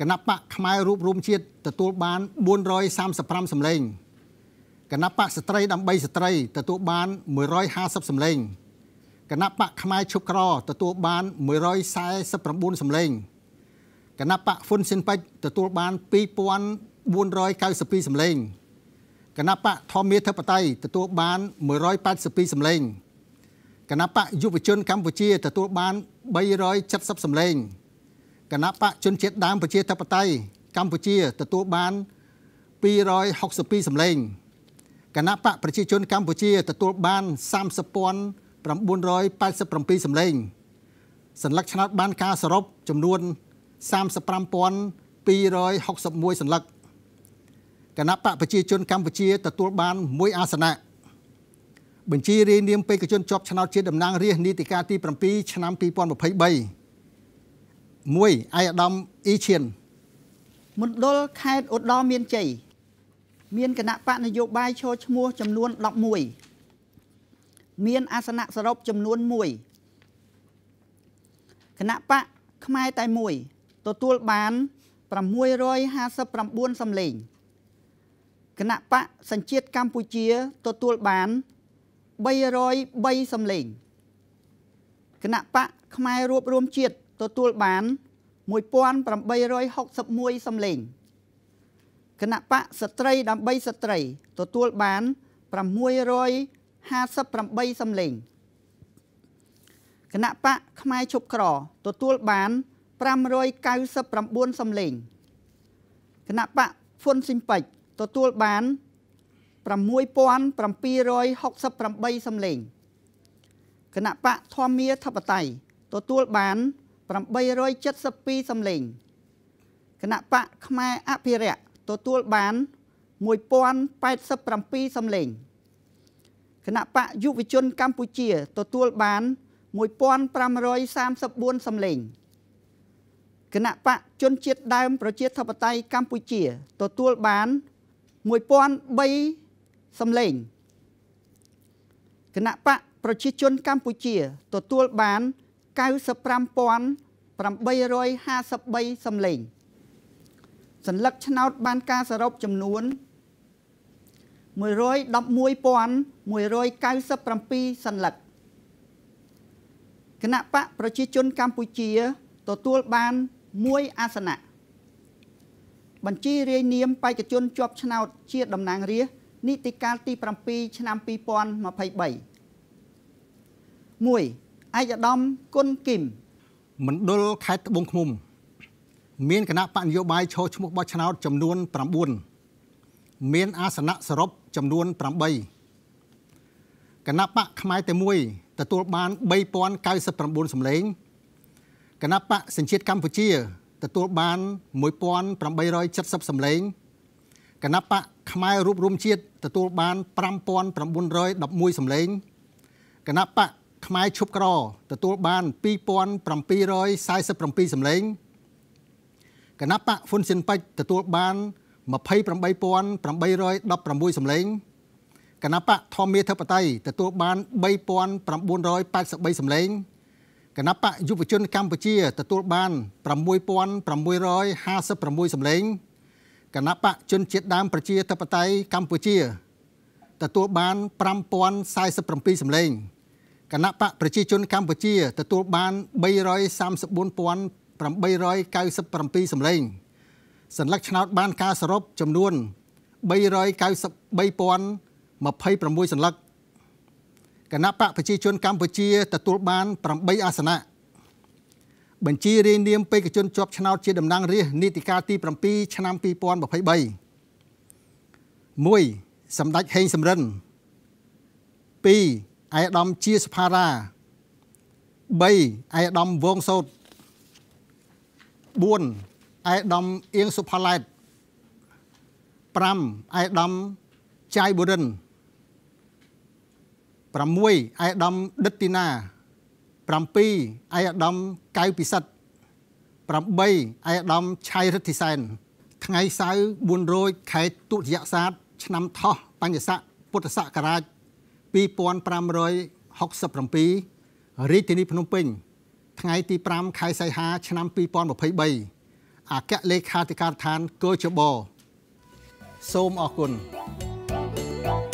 គណៈបកខ្មែររួបរวมជាតិទទួលបាន435សម្លេងគណៈបកស្ត្រីដើម្បីស្ត្រីទទួលបាន150សម្លេងគណៈបកខ្មែរឈប់ក្រ ទទួលបាន149សម្លេងគណៈបកហ៊ុនស៊ិនប៉ិចទទួលបាន2492សម្លេងគណៈបកធម្មាធិបតេយ្យទទួលបាន182សម្លេងគណៈបកយុវជនកម្ពុជាទទួលបាន370សម្លេងគណៈបកជនជាតិដើមប្រជាធិបតេយ្យកម្ពុជាទទួលបាន262សម្លេងគណៈបកប្រជាជនកម្ពុជា ទទួលបាន30,987សម្លេងសញ្ញាឆ្នោតបានការសរុបចំនួន35,261សញ្ញាគណៈបកប្រជាជនកម្ពុជាទទួលបានមួយអាសនៈបញ្ជីរាយនាមបេក្ខជនជាប់ឆ្នោតជាតំណាងរាស្ត្រនីតិកាលទី7ឆ្នាំ2023 1ឯកឧត្តមអ៊ីឈៀនមណ្ឌលខេត្តឧត្តរមានជ័យមានគណៈបកនយោបាយឈរឈ្មោះចំនួន11មានអាសនៈសរុបចំនួន1គណៈបកខ្មែរតែមួយ ទទួលបាន659សំឡេងគណៈបកសញ្ជាតិកម្ពុជាទទួលបាន303សំឡេងគណៈបកខ្មែររួបរួមជាតិទទួលបាន1861សំឡេងគណៈបកស្ត្រីដើម្បីស្ត្រី ទទួលបាន658សំឡេងគណៈបកខ្មែរឈប់ក្រទទួលបាន599សំឡេងគណៈបកហ៊ុនស៊ីមពេជ្រទទួលបាន6768សម្លេងគណៈបកធម្មាធិបតេយ្យទទួលបាន872សម្លេងគណៈបកខ្មែរអភិរក្សទទួលបាន1087សម្លេងគណៈបកយុវជនកម្ពុជា ទទួលបាន1534សម្លេងគណៈបកជនជាតិដើមប្រជាធិបតេយ្យកម្ពុជា ទទួលបាន1 1003សំឡេងគណៈបកប្រជាជនកម្ពុជា ទទួលបាន95,853សំឡេងសัญลักษណ៍ឆ្នោតបានការសរុបចំនួន111,197សัญลักษណ៍គណៈបកប្រជាជនកម្ពុជាទទួលបាន1អាសនៈបញ្ជីរាយនាមបេក្ខជនជាប់ឆ្នោត ជាតំណាងរាស្ត្រនីតិកាលទី7ឆ្នាំ2023 1. ឯកឧត្តមគុណគឹមមណ្ឌលខេត្តត្បូងឃ្មុំមានគណៈបកនយោបាយឈរឈ្មោះបោះឆ្នោតចំនួន9មានអាសនៈសរុបចំនួន8គណៈបកខ្មែរតែមួយទទួលបាន3099សម្លេងគណៈបកសញ្ជាតិកម្ពុជាទទួលបាន1870សម្លេងគណបកខ្មែររួបរមជាតិទទួលបាន5911សម្លេងគណបកខ្មែរឈប់ក្រទទួលបាន2747សម្លេងគណបកហ៊ុនស៊ិនប៉ិចទទួលបាន28816សម្លេងគណបកធម្មាធិបតីទទួលបាន3983សម្លេងគណៈបកយុវជនកម្ពុជា ទទួលបាន6656សម្លេងគណៈបកជនជាតិដើមប្រជាធិបតេយ្យកម្ពុជាទទួលបាន5047សម្លេងគណៈបកប្រជាជនកម្ពុជា ទទួលបាន334,897សម្លេងសញ្ញាឆ្នោតបានការសរុបចំនួន393,026សញ្ញាគណៈបកប្រជាជនកម្ពុជាទទួលបាន8អាសនៈបញ្ជីរាយនាមបេក្ខជនជាប់ឆ្នោតជាតំណាងរាស្ត្រនីតិកាលទី7ឆ្នាំ2023 1. សម្ដេចហេងសំរិន 2. ឯកឧត្តមជាសុផារ៉ា3ឯកឧត្តមវងសោត4ឯកឧត្តមអៀងសុផាឡែត5ឯកឧត្តមចៃបូរិន6 6អាយដាមដិតទីណា7អាយដាមកៅពិសិដ្ឋ8អាយដាមឆៃរិទ្ធិសែនថ្ងៃសៅរ៍4រោចខែទុតិយសាទឆ្នាំថោះបញ្ញស័កពុទ្ធសករាជ2567រាជធានីភ្នំពេញ ថ្ងៃទី5ខែសីហា ឆ្នាំ2023អគ្គលេខាធិការដ្ឋានកោជបសូមអរគុណ thank you